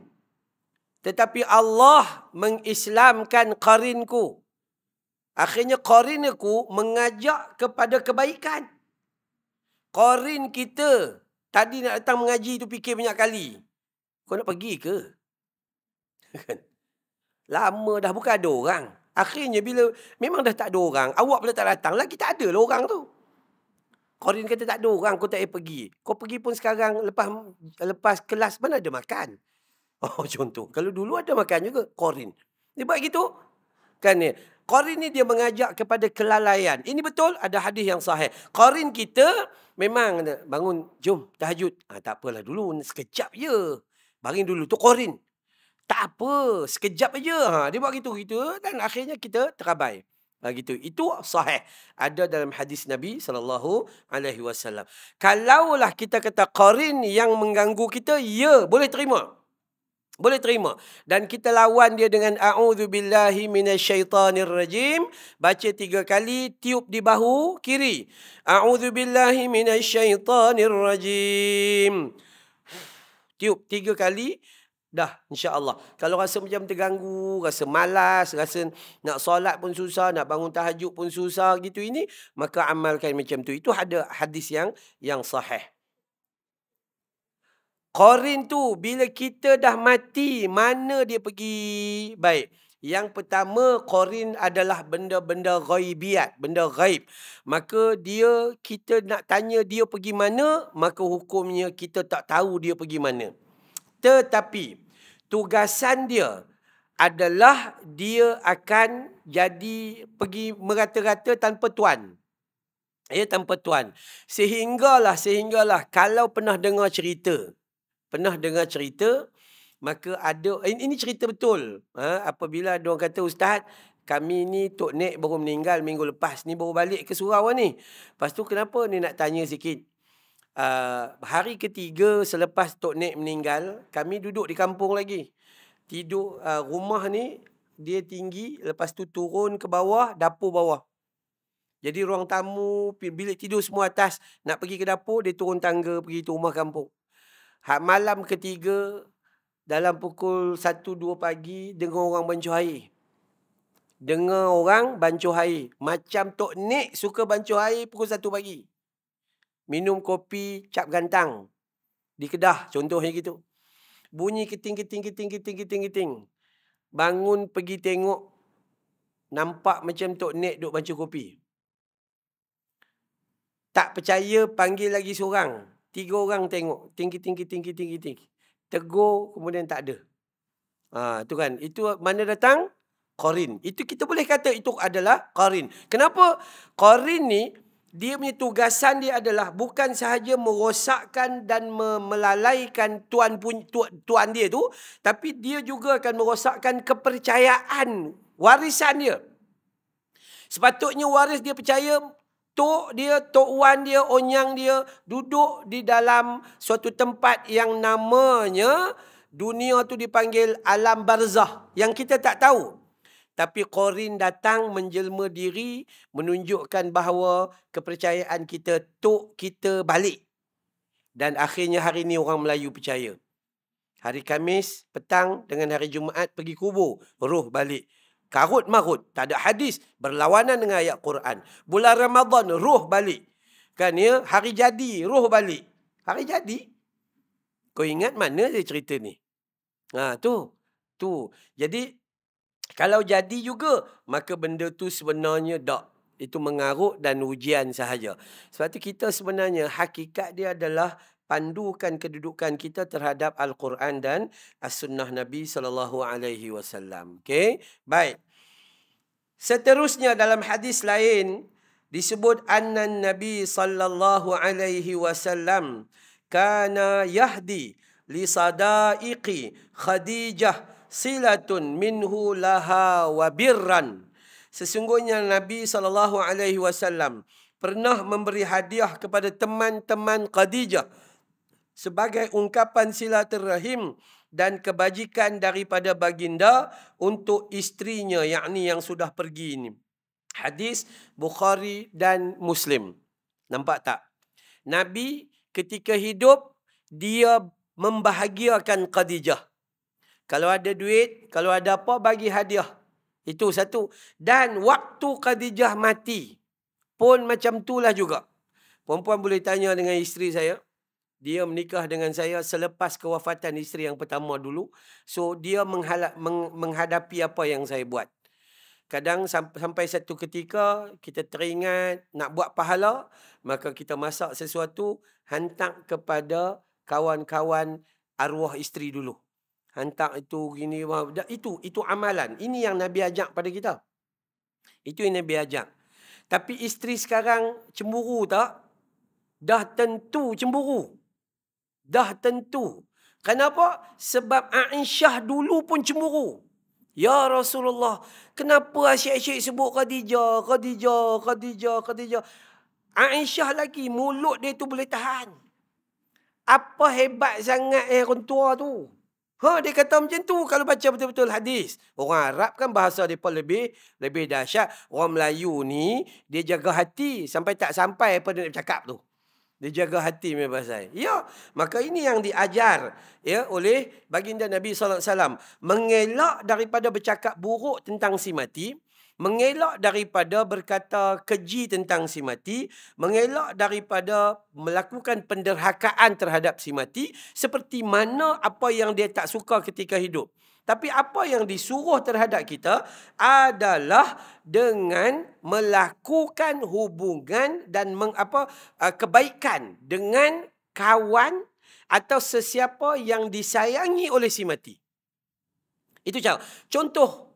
Tetapi Allah mengislamkan karinku. Akhirnya karin aku mengajak kepada kebaikan. Karin kita tadi nak datang mengaji tu fikir banyak kali. Kau nak pergi ke? Kan? Lama dah bukan ada orang. Akhirnya bila memang dah tak ada orang, awak pula tak datang, lagi tak ada lah orang tu. Korin kata tak ada orang kau tak payah pergi. Kau pergi pun sekarang lepas lepas kelas mana ada makan. Oh contoh. Kalau dulu ada makan juga Korin. Dia buat gitu. Kan ni. Korin ni dia mengajak kepada kelalaian. Ini betul ada hadis yang sahih. Korin kita memang bangun jom tahajud. Ah ha, tak apalah dulu sekejap je. Baring dulu tu Korin. Tak apa, sekejap aja. Ha, dia buat gitu-gitu dan akhirnya kita terabai begitu itu sahih ada dalam hadis Nabi saw. kalaulah kita kata korin yang mengganggu kita ya boleh terima boleh terima dan kita lawan dia dengan A'udhu a'udzubillahi minasyaitonir rajim baca tiga kali tiup di bahu kiri A'udhu a'udzubillahi minasyaitonir rajim tiup tiga kali Dah, insya Allah. Kalau rasa macam terganggu, rasa malas, rasa nak solat pun susah, nak bangun tahajud pun susah, gitu ini, maka amalkan macam tu. Itu ada hadis yang yang sahih. Korin tu, bila kita dah mati, mana dia pergi? Baik. Yang pertama, korin adalah benda-benda ghaibiat, benda ghaib. Maka dia, kita nak tanya dia pergi mana, maka hukumnya kita tak tahu dia pergi mana. Tetapi, tugasan dia adalah dia akan jadi pergi merata-rata tanpa tuan. Ya, tanpa tuan. Sehinggalah, sehinggalah kalau pernah dengar cerita, pernah dengar cerita, maka ada, ini cerita betul. Ha, apabila orang kata, Ustaz, kami ni Tok Nek baru meninggal minggu lepas ni baru balik ke Surau ni. Lepas tu kenapa ni nak tanya sikit uh, hari ketiga selepas Tok Nek meninggal, kami duduk di kampung lagi. Tidur uh, rumah ni dia tinggi, lepas tu turun ke bawah, dapur bawah. Jadi ruang tamu, bilik tidur semua atas. Nak pergi ke dapur, dia turun tangga pergi ke rumah kampung. Hak malam ketiga, dalam pukul 1-2 pagi, dengar orang bancu air. Dengar orang bancu air. Macam Tok Nik suka bancu air pukul 1 pagi minum kopi cap gantang di Kedah contohnya gitu. Bunyi keting keting keting keting keting keting. Bangun pergi tengok nampak macam tok nek duk baca kopi. Tak percaya panggil lagi seorang. Tiga orang tengok tinggi tinggi tinggi tinggi tinggi. Tegur kemudian tak ada. Ha, itu kan. Itu mana datang? Korin. Itu kita boleh kata itu adalah korin. Kenapa? Korin ni dia punya tugasan dia adalah bukan sahaja merosakkan dan melalaikan tuan pun tuan, tuan dia tu tapi dia juga akan merosakkan kepercayaan warisan dia sepatutnya waris dia percaya tok dia tok wan dia onyang dia duduk di dalam suatu tempat yang namanya dunia tu dipanggil alam barzah yang kita tak tahu tapi Korin datang menjelma diri, menunjukkan bahawa kepercayaan kita tuk kita balik. Dan akhirnya hari ini orang Melayu percaya. Hari Kamis petang dengan hari Jumaat pergi kubur. Ruh balik. Karut marut. Tak ada hadis. Berlawanan dengan ayat Quran. Bulan Ramadan. Ruh balik. Kan ya. Hari jadi. Ruh balik. Hari jadi. Kau ingat mana dia cerita ni? Ha tu. Tu. Jadi kalau jadi juga, maka benda tu sebenarnya dak. Itu mengaruk dan ujian sahaja. Sebab tu kita sebenarnya hakikat dia adalah pandukan kedudukan kita terhadap Al-Quran dan As-Sunnah Nabi sallallahu alaihi wasallam. Okey. Baik. Seterusnya dalam hadis lain disebut anna Nabi sallallahu alaihi wasallam kana yahdi li sadaiqi Khadijah silatun minhu laha wabirran. Sesungguhnya Nabi sallallahu alaihi wasallam pernah memberi hadiah kepada teman-teman Khadijah sebagai ungkapan silaturahim dan kebajikan daripada baginda untuk istrinya yakni yang sudah pergi ini. Hadis Bukhari dan Muslim. Nampak tak? Nabi ketika hidup dia membahagiakan Khadijah. Kalau ada duit, kalau ada apa, bagi hadiah. Itu satu. Dan waktu Khadijah mati pun macam itulah juga. Perempuan boleh tanya dengan isteri saya. Dia menikah dengan saya selepas kewafatan isteri yang pertama dulu. So, dia menghala, meng, menghadapi apa yang saya buat. Kadang sampai satu ketika kita teringat nak buat pahala, maka kita masak sesuatu, hantar kepada kawan-kawan arwah isteri dulu hantar itu gini itu itu amalan ini yang nabi ajak pada kita itu yang nabi ajak tapi isteri sekarang cemburu tak dah tentu cemburu dah tentu kenapa sebab aisyah dulu pun cemburu Ya Rasulullah, kenapa asyik-asyik sebut Khadijah, Khadijah, Khadijah, Khadijah. Aisyah lagi, mulut dia tu boleh tahan. Apa hebat sangat eh orang tua tu. Ha, dia kata macam tu kalau baca betul-betul hadis. Orang Arab kan bahasa dia pun lebih lebih dahsyat. Orang Melayu ni dia jaga hati sampai tak sampai apa dia nak cakap tu. Dia jaga hati punya bahasa. Ya, maka ini yang diajar ya oleh baginda Nabi sallallahu alaihi wasallam mengelak daripada bercakap buruk tentang si mati mengelak daripada berkata keji tentang si mati, mengelak daripada melakukan penderhakaan terhadap si mati seperti mana apa yang dia tak suka ketika hidup. Tapi apa yang disuruh terhadap kita adalah dengan melakukan hubungan dan meng, apa eh, kebaikan dengan kawan atau sesiapa yang disayangi oleh si mati. Itu cara. Contoh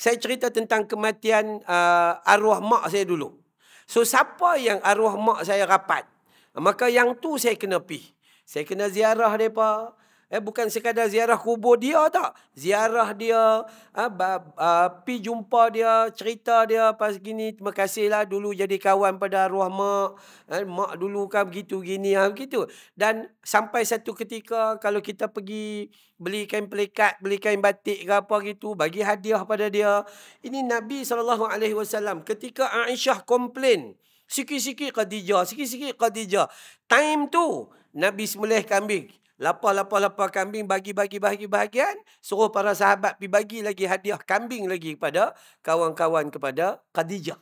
saya cerita tentang kematian uh, arwah mak saya dulu. So siapa yang arwah mak saya rapat? Maka yang tu saya kena pi. Saya kena ziarah mereka. Eh, bukan sekadar ziarah kubur dia tak. Ziarah dia, ah, ba, ah, pi jumpa dia, cerita dia pas gini. Terima kasihlah dulu jadi kawan pada arwah mak. Eh, mak dulu kan begitu, gini, ah, begitu. Dan sampai satu ketika kalau kita pergi beli kain pelikat, beli kain batik ke apa gitu, bagi hadiah pada dia. Ini Nabi SAW ketika Aisyah komplain. Sikit-sikit Khadijah, sikit-sikit Khadijah. Time tu Nabi semelih kambing lapar-lapar-lapar kambing bagi-bagi-bagi bahagian suruh para sahabat pi bagi lagi hadiah kambing lagi kepada kawan-kawan kepada Khadijah.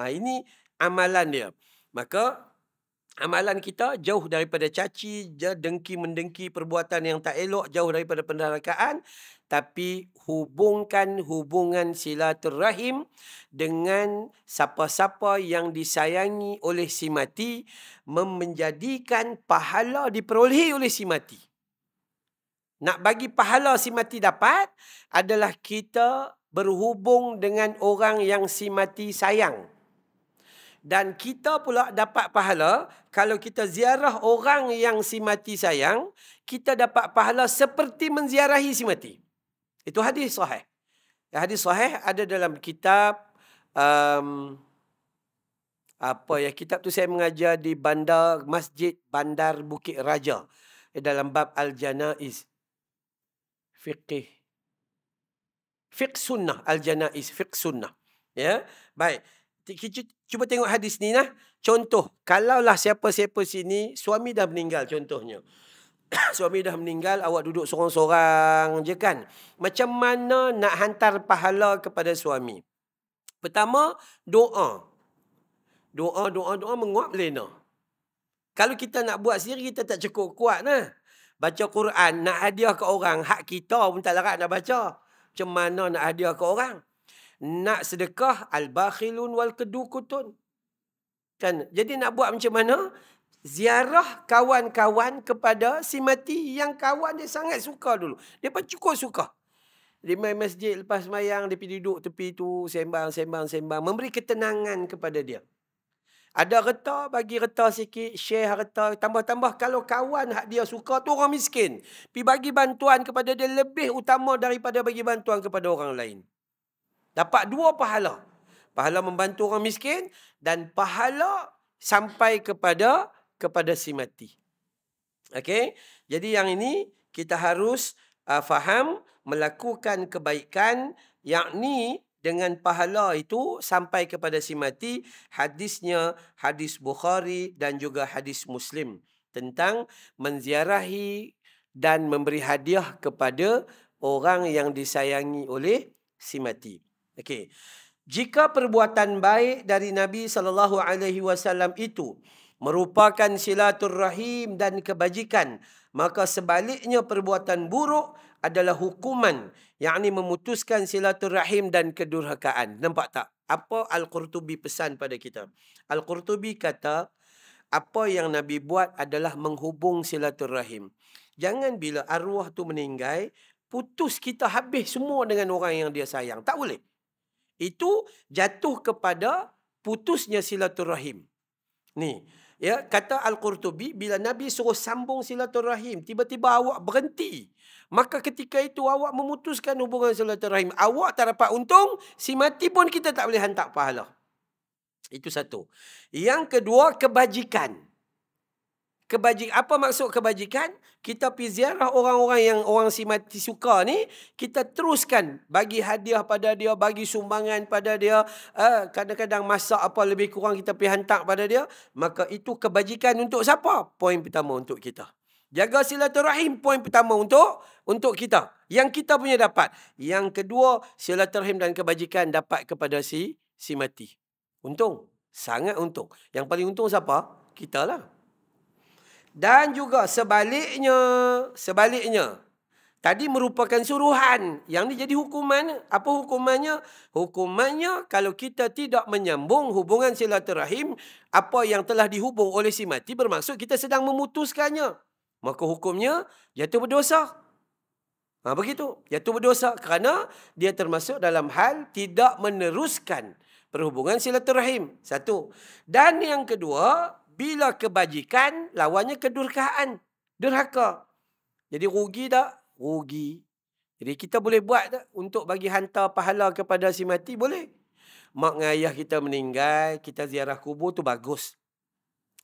Ha, ini amalan dia. Maka amalan kita jauh daripada caci, dengki mendengki perbuatan yang tak elok, jauh daripada penderakaan tapi hubungkan hubungan silaturahim dengan siapa-siapa yang disayangi oleh si mati menjadikan pahala diperolehi oleh si mati. Nak bagi pahala si mati dapat adalah kita berhubung dengan orang yang si mati sayang. Dan kita pula dapat pahala kalau kita ziarah orang yang si mati sayang, kita dapat pahala seperti menziarahi si mati. Itu hadis sahih. Hadis sahih ada dalam kitab um, apa ya kitab tu saya mengajar di bandar Masjid Bandar Bukit Raja eh, dalam bab al janaiz fiqih fiqh sunnah al janaiz fiqh sunnah ya baik kita cuba tengok hadis ni nah contoh kalaulah siapa-siapa sini suami dah meninggal contohnya suami dah meninggal awak duduk seorang-seorang je kan macam mana nak hantar pahala kepada suami pertama doa doa doa doa menguap lena kalau kita nak buat sendiri kita tak cukup kuat nah baca Quran nak hadiah ke orang hak kita pun tak larat nak baca macam mana nak hadiah ke orang nak sedekah al-bakhilun wal kedukutun kan jadi nak buat macam mana ziarah kawan-kawan kepada si mati yang kawan dia sangat suka dulu. Dia pun cukup suka. Dia main masjid lepas mayang, dia pergi duduk tepi tu, sembang, sembang, sembang. Memberi ketenangan kepada dia. Ada reta, bagi reta sikit, share reta. Tambah-tambah kalau kawan hak dia suka tu orang miskin. Pi bagi bantuan kepada dia lebih utama daripada bagi bantuan kepada orang lain. Dapat dua pahala. Pahala membantu orang miskin dan pahala sampai kepada kepada si mati. Okey? Jadi yang ini kita harus uh, faham melakukan kebaikan yakni dengan pahala itu sampai kepada si mati hadisnya hadis Bukhari dan juga hadis Muslim tentang menziarahi dan memberi hadiah kepada orang yang disayangi oleh si mati. Okey. Jika perbuatan baik dari Nabi sallallahu alaihi wasallam itu merupakan silaturrahim dan kebajikan maka sebaliknya perbuatan buruk adalah hukuman yakni memutuskan silaturrahim dan kedurhakaan nampak tak apa al-qurtubi pesan pada kita al-qurtubi kata apa yang nabi buat adalah menghubung silaturrahim jangan bila arwah tu meninggal putus kita habis semua dengan orang yang dia sayang tak boleh itu jatuh kepada putusnya silaturrahim ni Ya, kata Al-Qurtubi bila Nabi suruh sambung silaturahim, tiba-tiba awak berhenti. Maka ketika itu awak memutuskan hubungan silaturahim. Awak tak dapat untung, si mati pun kita tak boleh hantar pahala. Itu satu. Yang kedua kebajikan. Kebajikan. Apa maksud kebajikan? Kita pergi ziarah orang-orang yang orang si mati suka ni. Kita teruskan. Bagi hadiah pada dia. Bagi sumbangan pada dia. Uh, kadang-kadang masak apa lebih kurang kita pergi hantar pada dia. Maka itu kebajikan untuk siapa? Poin pertama untuk kita. Jaga silaturahim. Poin pertama untuk untuk kita. Yang kita punya dapat. Yang kedua, silaturahim dan kebajikan dapat kepada si si mati. Untung. Sangat untung. Yang paling untung siapa? kita lah. Dan juga sebaliknya, sebaliknya. Tadi merupakan suruhan. Yang ini jadi hukuman. Apa hukumannya? Hukumannya kalau kita tidak menyambung hubungan silaturahim, apa yang telah dihubung oleh si mati bermaksud kita sedang memutuskannya. Maka hukumnya iaitu berdosa. Ha, begitu. Iaitu berdosa kerana dia termasuk dalam hal tidak meneruskan perhubungan silaturahim. Satu. Dan yang kedua, bila kebajikan lawannya kedurkaan durhaka jadi rugi tak rugi jadi kita boleh buat tak untuk bagi hantar pahala kepada si mati boleh mak dan ayah kita meninggal kita ziarah kubur tu bagus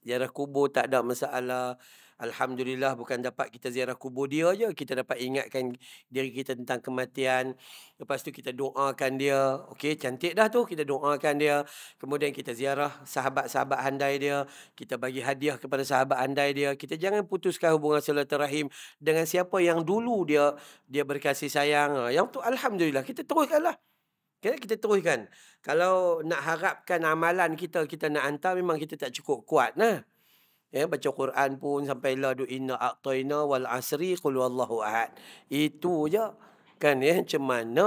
ziarah kubur tak ada masalah Alhamdulillah bukan dapat kita ziarah kubur dia je Kita dapat ingatkan diri kita tentang kematian Lepas tu kita doakan dia Okey cantik dah tu kita doakan dia Kemudian kita ziarah sahabat-sahabat handai dia Kita bagi hadiah kepada sahabat handai dia Kita jangan putuskan hubungan silaturahim Dengan siapa yang dulu dia dia berkasih sayang ha, Yang tu Alhamdulillah kita teruskanlah Okay, kita teruskan. Kalau nak harapkan amalan kita, kita nak hantar memang kita tak cukup kuat. Nah ya baca Quran pun sampai la du inna ataina wal asri qul wallahu ahad itu je kan ya eh, macam mana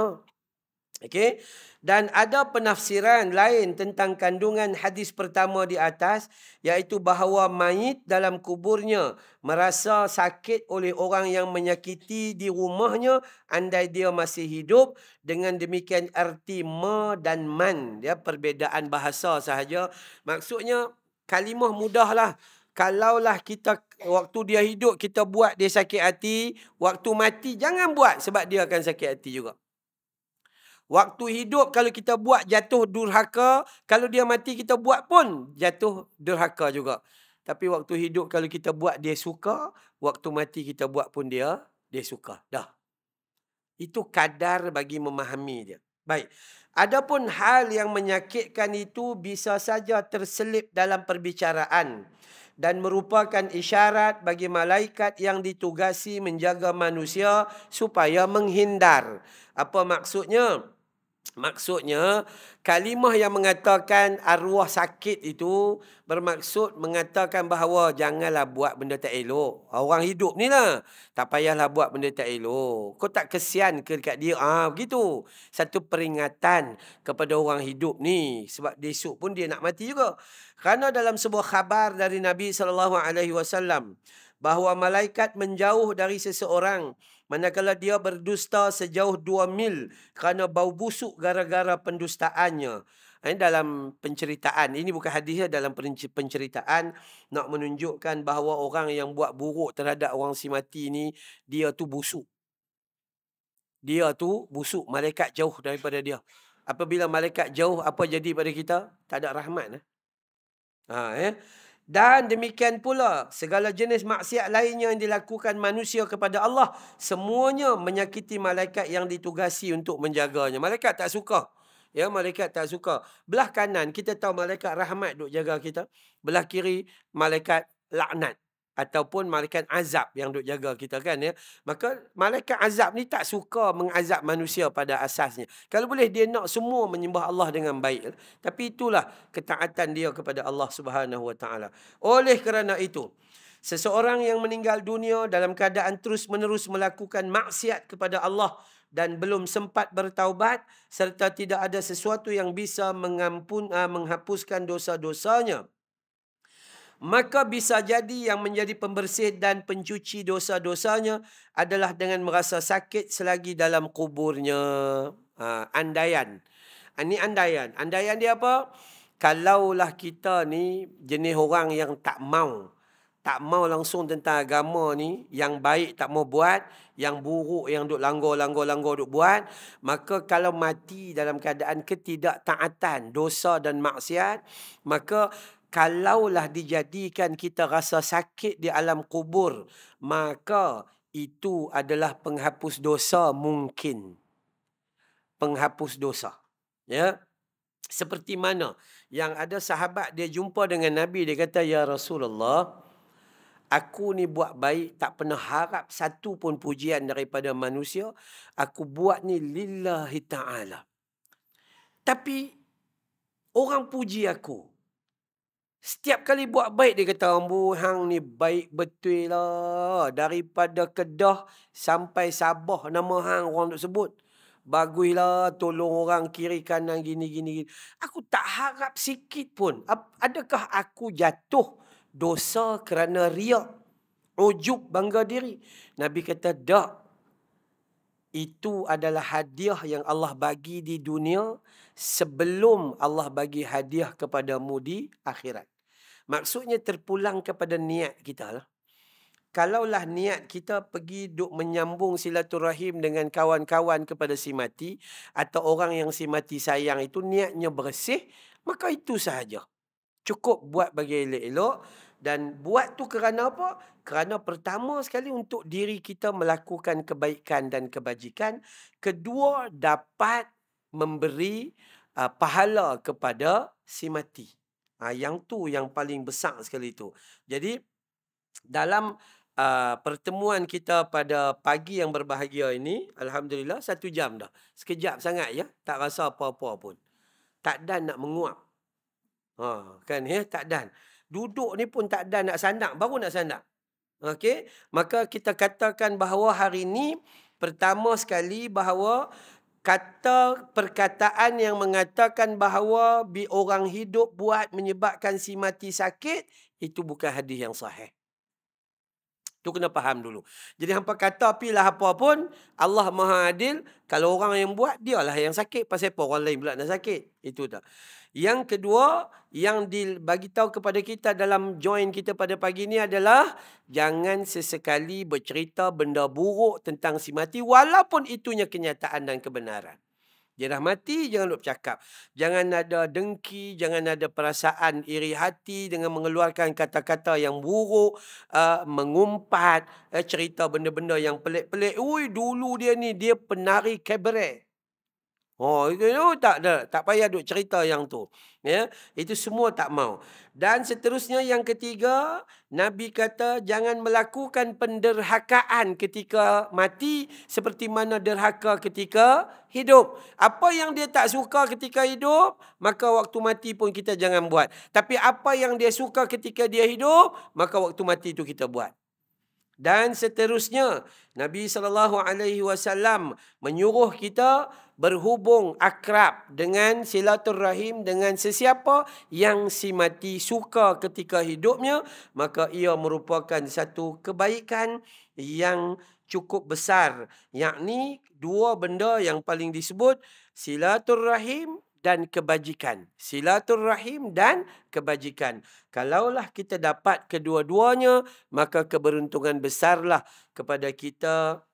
okey dan ada penafsiran lain tentang kandungan hadis pertama di atas iaitu bahawa mayit dalam kuburnya merasa sakit oleh orang yang menyakiti di rumahnya andai dia masih hidup dengan demikian erti ma dan man ya perbezaan bahasa sahaja maksudnya kalimah mudahlah kalaulah kita waktu dia hidup kita buat dia sakit hati, waktu mati jangan buat sebab dia akan sakit hati juga. Waktu hidup kalau kita buat jatuh durhaka, kalau dia mati kita buat pun jatuh durhaka juga. Tapi waktu hidup kalau kita buat dia suka, waktu mati kita buat pun dia dia suka. Dah. Itu kadar bagi memahami dia. Baik. Adapun hal yang menyakitkan itu bisa saja terselip dalam perbicaraan dan merupakan isyarat bagi malaikat yang ditugasi menjaga manusia supaya menghindar. Apa maksudnya? Maksudnya kalimah yang mengatakan arwah sakit itu bermaksud mengatakan bahawa janganlah buat benda tak elok. Orang hidup ni lah. Tak payahlah buat benda tak elok. Kau tak kesian ke dekat dia? Ah, ha, begitu. Satu peringatan kepada orang hidup ni. Sebab esok pun dia nak mati juga. Kerana dalam sebuah khabar dari Nabi SAW bahawa malaikat menjauh dari seseorang Manakala dia berdusta sejauh dua mil kerana bau busuk gara-gara pendustaannya. Ini eh, dalam penceritaan. Ini bukan hadisnya dalam penceritaan. Nak menunjukkan bahawa orang yang buat buruk terhadap orang si mati ni, dia tu busuk. Dia tu busuk. Malaikat jauh daripada dia. Apabila malaikat jauh, apa jadi pada kita? Tak ada rahmat. Eh? Ha, eh? Dan demikian pula segala jenis maksiat lainnya yang dilakukan manusia kepada Allah semuanya menyakiti malaikat yang ditugasi untuk menjaganya. Malaikat tak suka. Ya, malaikat tak suka. Belah kanan kita tahu malaikat rahmat duk jaga kita. Belah kiri malaikat laknat ataupun malaikat azab yang duk jaga kita kan ya maka malaikat azab ni tak suka mengazab manusia pada asasnya kalau boleh dia nak semua menyembah Allah dengan baik ya. tapi itulah ketaatan dia kepada Allah Subhanahu wa taala oleh kerana itu seseorang yang meninggal dunia dalam keadaan terus menerus melakukan maksiat kepada Allah dan belum sempat bertaubat serta tidak ada sesuatu yang bisa mengampun ah, menghapuskan dosa-dosanya maka bisa jadi yang menjadi pembersih dan pencuci dosa-dosanya adalah dengan merasa sakit selagi dalam kuburnya. Ha, andaian. Ini ha, andaian. Andaian dia apa? Kalaulah kita ni jenis orang yang tak mau tak mau langsung tentang agama ni yang baik tak mau buat yang buruk yang duk langgar langgar langgar duk buat maka kalau mati dalam keadaan ketidaktaatan dosa dan maksiat maka kalaulah dijadikan kita rasa sakit di alam kubur maka itu adalah penghapus dosa mungkin penghapus dosa ya seperti mana yang ada sahabat dia jumpa dengan nabi dia kata ya Rasulullah aku ni buat baik tak pernah harap satu pun pujian daripada manusia aku buat ni lillahi taala tapi orang puji aku Setiap kali buat baik dia kata Ambu hang ni baik betul lah daripada Kedah sampai Sabah nama hang orang duk sebut. Baguslah tolong orang kiri kanan gini gini. gini. Aku tak harap sikit pun. Adakah aku jatuh dosa kerana riak? ujuk bangga diri. Nabi kata, tak. Itu adalah hadiah yang Allah bagi di dunia sebelum Allah bagi hadiah kepadamu di akhirat. Maksudnya terpulang kepada niat kita lah. Kalaulah niat kita pergi duk menyambung silaturahim dengan kawan-kawan kepada si mati atau orang yang si mati sayang itu niatnya bersih, maka itu sahaja. Cukup buat bagi elok-elok dan buat tu kerana apa? Kerana pertama sekali untuk diri kita melakukan kebaikan dan kebajikan. Kedua, dapat memberi uh, pahala kepada si mati. Ha, yang tu yang paling besar sekali tu. Jadi dalam uh, pertemuan kita pada pagi yang berbahagia ini, alhamdulillah satu jam dah. Sekejap sangat ya, tak rasa apa-apa pun. Tak dan nak menguap. Ha, kan ya, tak dan. Duduk ni pun tak dan nak sandak, baru nak sandak. Okey, maka kita katakan bahawa hari ini pertama sekali bahawa kata perkataan yang mengatakan bahawa bi orang hidup buat menyebabkan si mati sakit itu bukan hadis yang sahih. Tu kena faham dulu. Jadi hangpa kata pilah apa pun Allah Maha Adil kalau orang yang buat dialah yang sakit pasal apa orang lain pula nak sakit. Itu tak. Yang kedua yang dibagi tahu kepada kita dalam join kita pada pagi ini adalah jangan sesekali bercerita benda buruk tentang si mati walaupun itunya kenyataan dan kebenaran. Dia dah mati, jangan duduk cakap. Jangan ada dengki, jangan ada perasaan iri hati dengan mengeluarkan kata-kata yang buruk, uh, mengumpat, uh, cerita benda-benda yang pelik-pelik. Ui, dulu dia ni, dia penari kabaret. Oh itu, itu oh, tak ada tak payah duk cerita yang tu. Ya, itu semua tak mau. Dan seterusnya yang ketiga, Nabi kata jangan melakukan penderhakaan ketika mati seperti mana derhaka ketika hidup. Apa yang dia tak suka ketika hidup, maka waktu mati pun kita jangan buat. Tapi apa yang dia suka ketika dia hidup, maka waktu mati itu kita buat. Dan seterusnya Nabi sallallahu alaihi wasallam menyuruh kita berhubung akrab dengan silaturrahim dengan sesiapa yang si mati suka ketika hidupnya maka ia merupakan satu kebaikan yang cukup besar yakni dua benda yang paling disebut silaturrahim dan kebajikan. Silaturrahim dan kebajikan. Kalaulah kita dapat kedua-duanya, maka keberuntungan besarlah kepada kita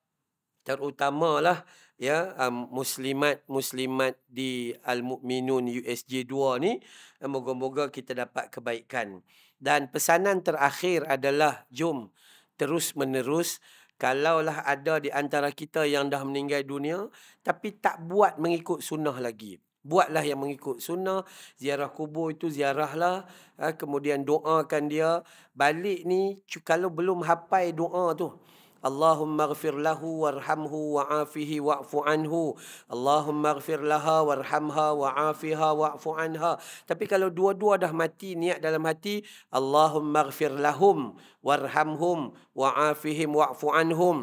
terutamalah ya um, muslimat muslimat di al mukminun USJ 2 ni eh, moga-moga kita dapat kebaikan dan pesanan terakhir adalah jom terus menerus kalaulah ada di antara kita yang dah meninggal dunia tapi tak buat mengikut sunnah lagi Buatlah yang mengikut sunnah. Ziarah kubur itu ziarahlah. Eh, kemudian doakan dia. Balik ni kalau belum hapai doa tu. اللهم اغفر له وارحمه وعافه واعف عنه اللهم اغفر لها وارحمها وعافها واعف عنها tapi kalau dua-dua dah mati niat dalam hati اللهم اغفر لهم وارحمهم وعافهم واعف عنهم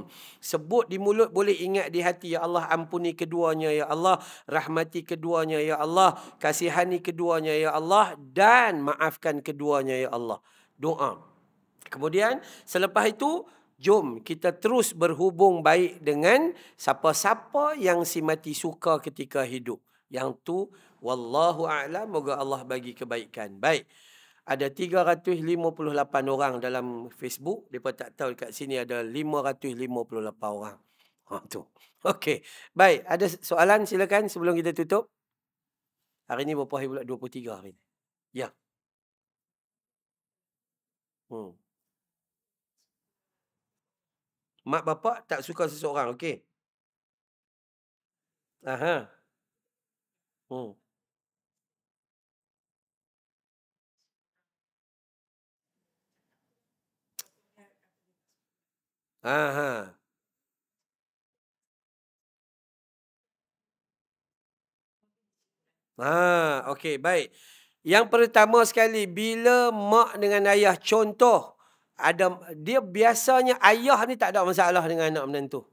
sebut di mulut boleh ingat di hati ya Allah ampuni keduanya ya Allah rahmati keduanya ya Allah kasihani keduanya ya Allah dan maafkan keduanya ya Allah doa kemudian selepas itu jom kita terus berhubung baik dengan siapa-siapa yang si mati suka ketika hidup. Yang tu wallahu a'lam moga Allah bagi kebaikan. Baik. Ada 358 orang dalam Facebook. Depa tak tahu dekat sini ada 558 orang. Ha tu. Okey. Baik, ada soalan silakan sebelum kita tutup. Hari ni berapa hari pula 23 hari Ya. Hmm mak bapak tak suka seseorang okey aha hmm aha Ha, okey, baik. Yang pertama sekali, bila mak dengan ayah contoh, ada dia biasanya ayah ni tak ada masalah dengan anak menantu.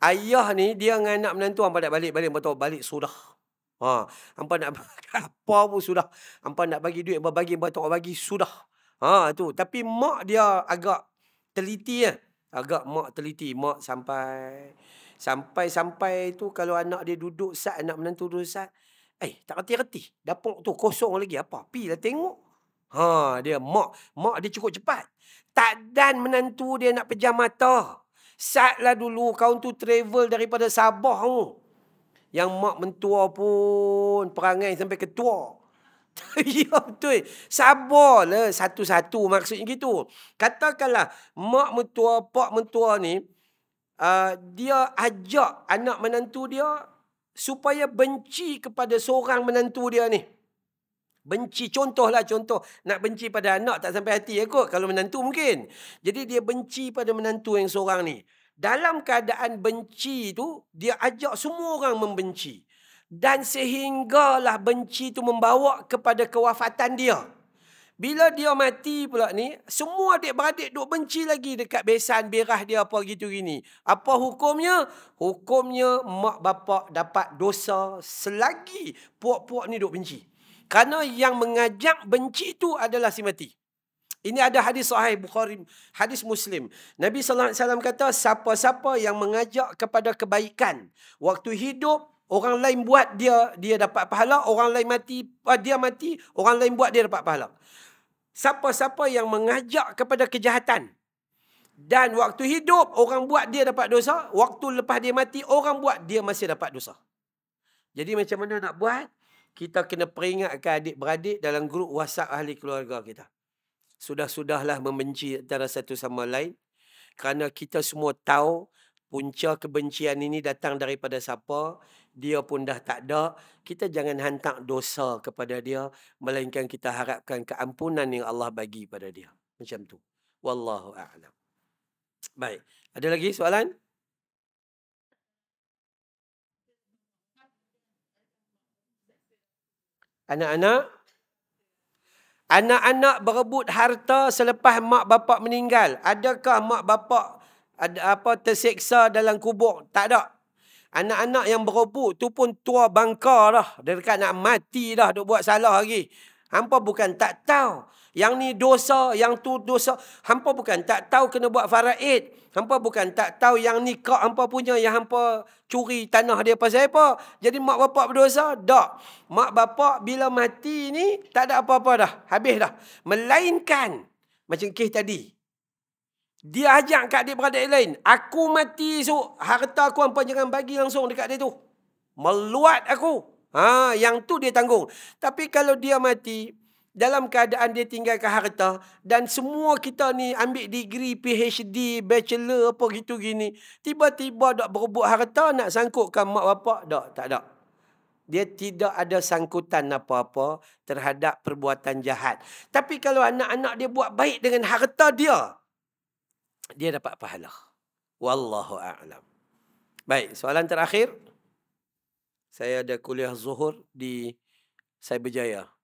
Ayah ni dia dengan anak menantu hangpa nak balik-balik betul balik sudah. Ha, hangpa nak apa pun sudah. Hangpa nak bagi duit berbagi betul bagi sudah. Ha tu. Tapi mak dia agak teliti ya. Agak mak teliti, mak sampai sampai sampai tu kalau anak dia duduk sat anak menantu duduk sat, eh tak reti-reti. Dapur tu kosong lagi apa? Pi lah tengok. Ha dia mak mak dia cukup cepat. Tak dan menantu dia nak pejam mata. Satlah dulu kau tu travel daripada Sabah tu. Yang mak mentua pun perangai sampai ketua. ya betul. Sabarlah satu-satu maksudnya gitu. Katakanlah mak mentua, pak mentua ni. Uh, dia ajak anak menantu dia supaya benci kepada seorang menantu dia ni. Benci contohlah contoh nak benci pada anak tak sampai hati ya kot kalau menantu mungkin. Jadi dia benci pada menantu yang seorang ni. Dalam keadaan benci tu dia ajak semua orang membenci. Dan sehinggalah benci tu membawa kepada kewafatan dia. Bila dia mati pula ni, semua adik-beradik duk benci lagi dekat besan berah dia apa gitu gini. Apa hukumnya? Hukumnya mak bapak dapat dosa selagi puak-puak ni duk benci. Kerana yang mengajak benci itu adalah si mati. Ini ada hadis sahih Bukhari, hadis Muslim. Nabi sallallahu alaihi wasallam kata siapa-siapa yang mengajak kepada kebaikan waktu hidup orang lain buat dia dia dapat pahala, orang lain mati eh, dia mati, orang lain buat dia dapat pahala. Siapa-siapa yang mengajak kepada kejahatan dan waktu hidup orang buat dia dapat dosa, waktu lepas dia mati orang buat dia masih dapat dosa. Jadi macam mana nak buat? kita kena peringatkan adik-beradik dalam grup WhatsApp ahli keluarga kita. Sudah-sudahlah membenci antara satu sama lain. Kerana kita semua tahu punca kebencian ini datang daripada siapa. Dia pun dah tak ada. Kita jangan hantar dosa kepada dia. Melainkan kita harapkan keampunan yang Allah bagi pada dia. Macam tu. Wallahu a'lam. Baik. Ada lagi soalan? Soalan? Anak-anak anak-anak berebut harta selepas mak bapak meninggal. Adakah mak bapak ada apa tersiksa dalam kubur? Tak ada. Anak-anak yang berebut tu pun tua bangka dah. Dia dekat nak mati dah duk buat salah lagi. Hampa bukan tak tahu. Yang ni dosa, yang tu dosa. Hampa bukan tak tahu kena buat faraid. Hampa bukan tak tahu yang ni kak hampa punya yang hampa curi tanah dia pasal apa. Jadi mak bapak berdosa? Tak. Mak bapak bila mati ni tak ada apa-apa dah. Habis dah. Melainkan macam kisah tadi. Dia ajak kat adik-beradik lain. Aku mati esok. Harta aku hampa jangan bagi langsung dekat dia tu. Meluat aku. Ha, yang tu dia tanggung. Tapi kalau dia mati, dalam keadaan dia tinggalkan harta dan semua kita ni ambil degree PhD bachelor apa gitu gini tiba-tiba dak berebut harta nak sangkutkan mak bapak dak tak ada dia tidak ada sangkutan apa-apa terhadap perbuatan jahat tapi kalau anak-anak dia buat baik dengan harta dia dia dapat pahala wallahu a'lam baik soalan terakhir saya ada kuliah zuhur di Cyberjaya berjaya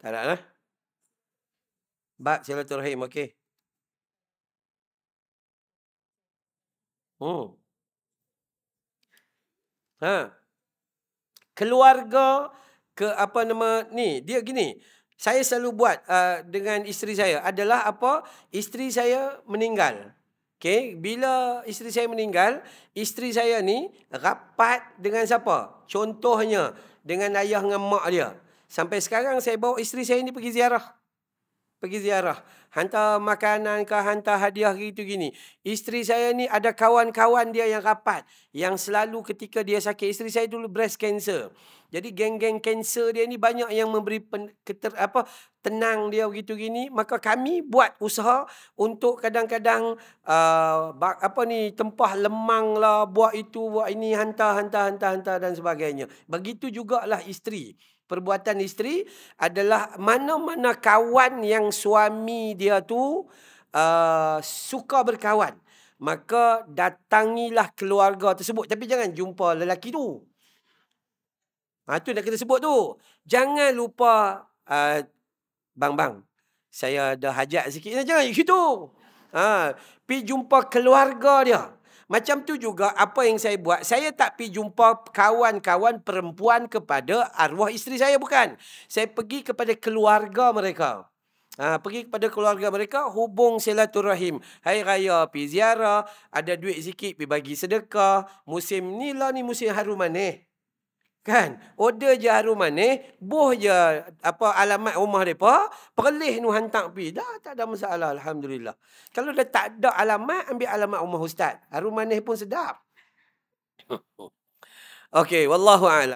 Tak nak lah. Eh? Bak silaturahim, okey. Hmm. Ha. Keluarga ke apa nama ni, dia gini. Saya selalu buat uh, dengan isteri saya adalah apa? Isteri saya meninggal. okay. bila isteri saya meninggal, isteri saya ni rapat dengan siapa? Contohnya dengan ayah dengan mak dia. Sampai sekarang saya bawa isteri saya ni pergi ziarah. Pergi ziarah. Hantar makanan ke hantar hadiah gitu gini. Isteri saya ni ada kawan-kawan dia yang rapat. Yang selalu ketika dia sakit. Isteri saya dulu breast cancer. Jadi geng-geng cancer dia ni banyak yang memberi pen, keter, apa tenang dia gitu gini maka kami buat usaha untuk kadang-kadang uh, apa ni tempah lemang lah buat itu buat ini hantar hantar hantar hantar dan sebagainya begitu jugalah isteri perbuatan isteri adalah mana-mana kawan yang suami dia tu uh, suka berkawan maka datangilah keluarga tersebut tapi jangan jumpa lelaki tu ha tu nak kita sebut tu jangan lupa bang-bang uh, saya ada hajat sikit jangan itu. ha pi jumpa keluarga dia macam tu juga apa yang saya buat. Saya tak pergi jumpa kawan-kawan perempuan kepada arwah isteri saya. Bukan. Saya pergi kepada keluarga mereka. Ha, pergi kepada keluarga mereka hubung silaturahim hai raya pergi ziarah ada duit sikit pergi bagi sedekah musim ni lah ni musim harum manis Kan? Order je harum manis, buh je apa alamat rumah mereka, perlis nu hantar pi. Dah tak ada masalah, Alhamdulillah. Kalau dah tak ada alamat, ambil alamat rumah ustaz. Harum manis pun sedap. Okey, wallahu a'lam.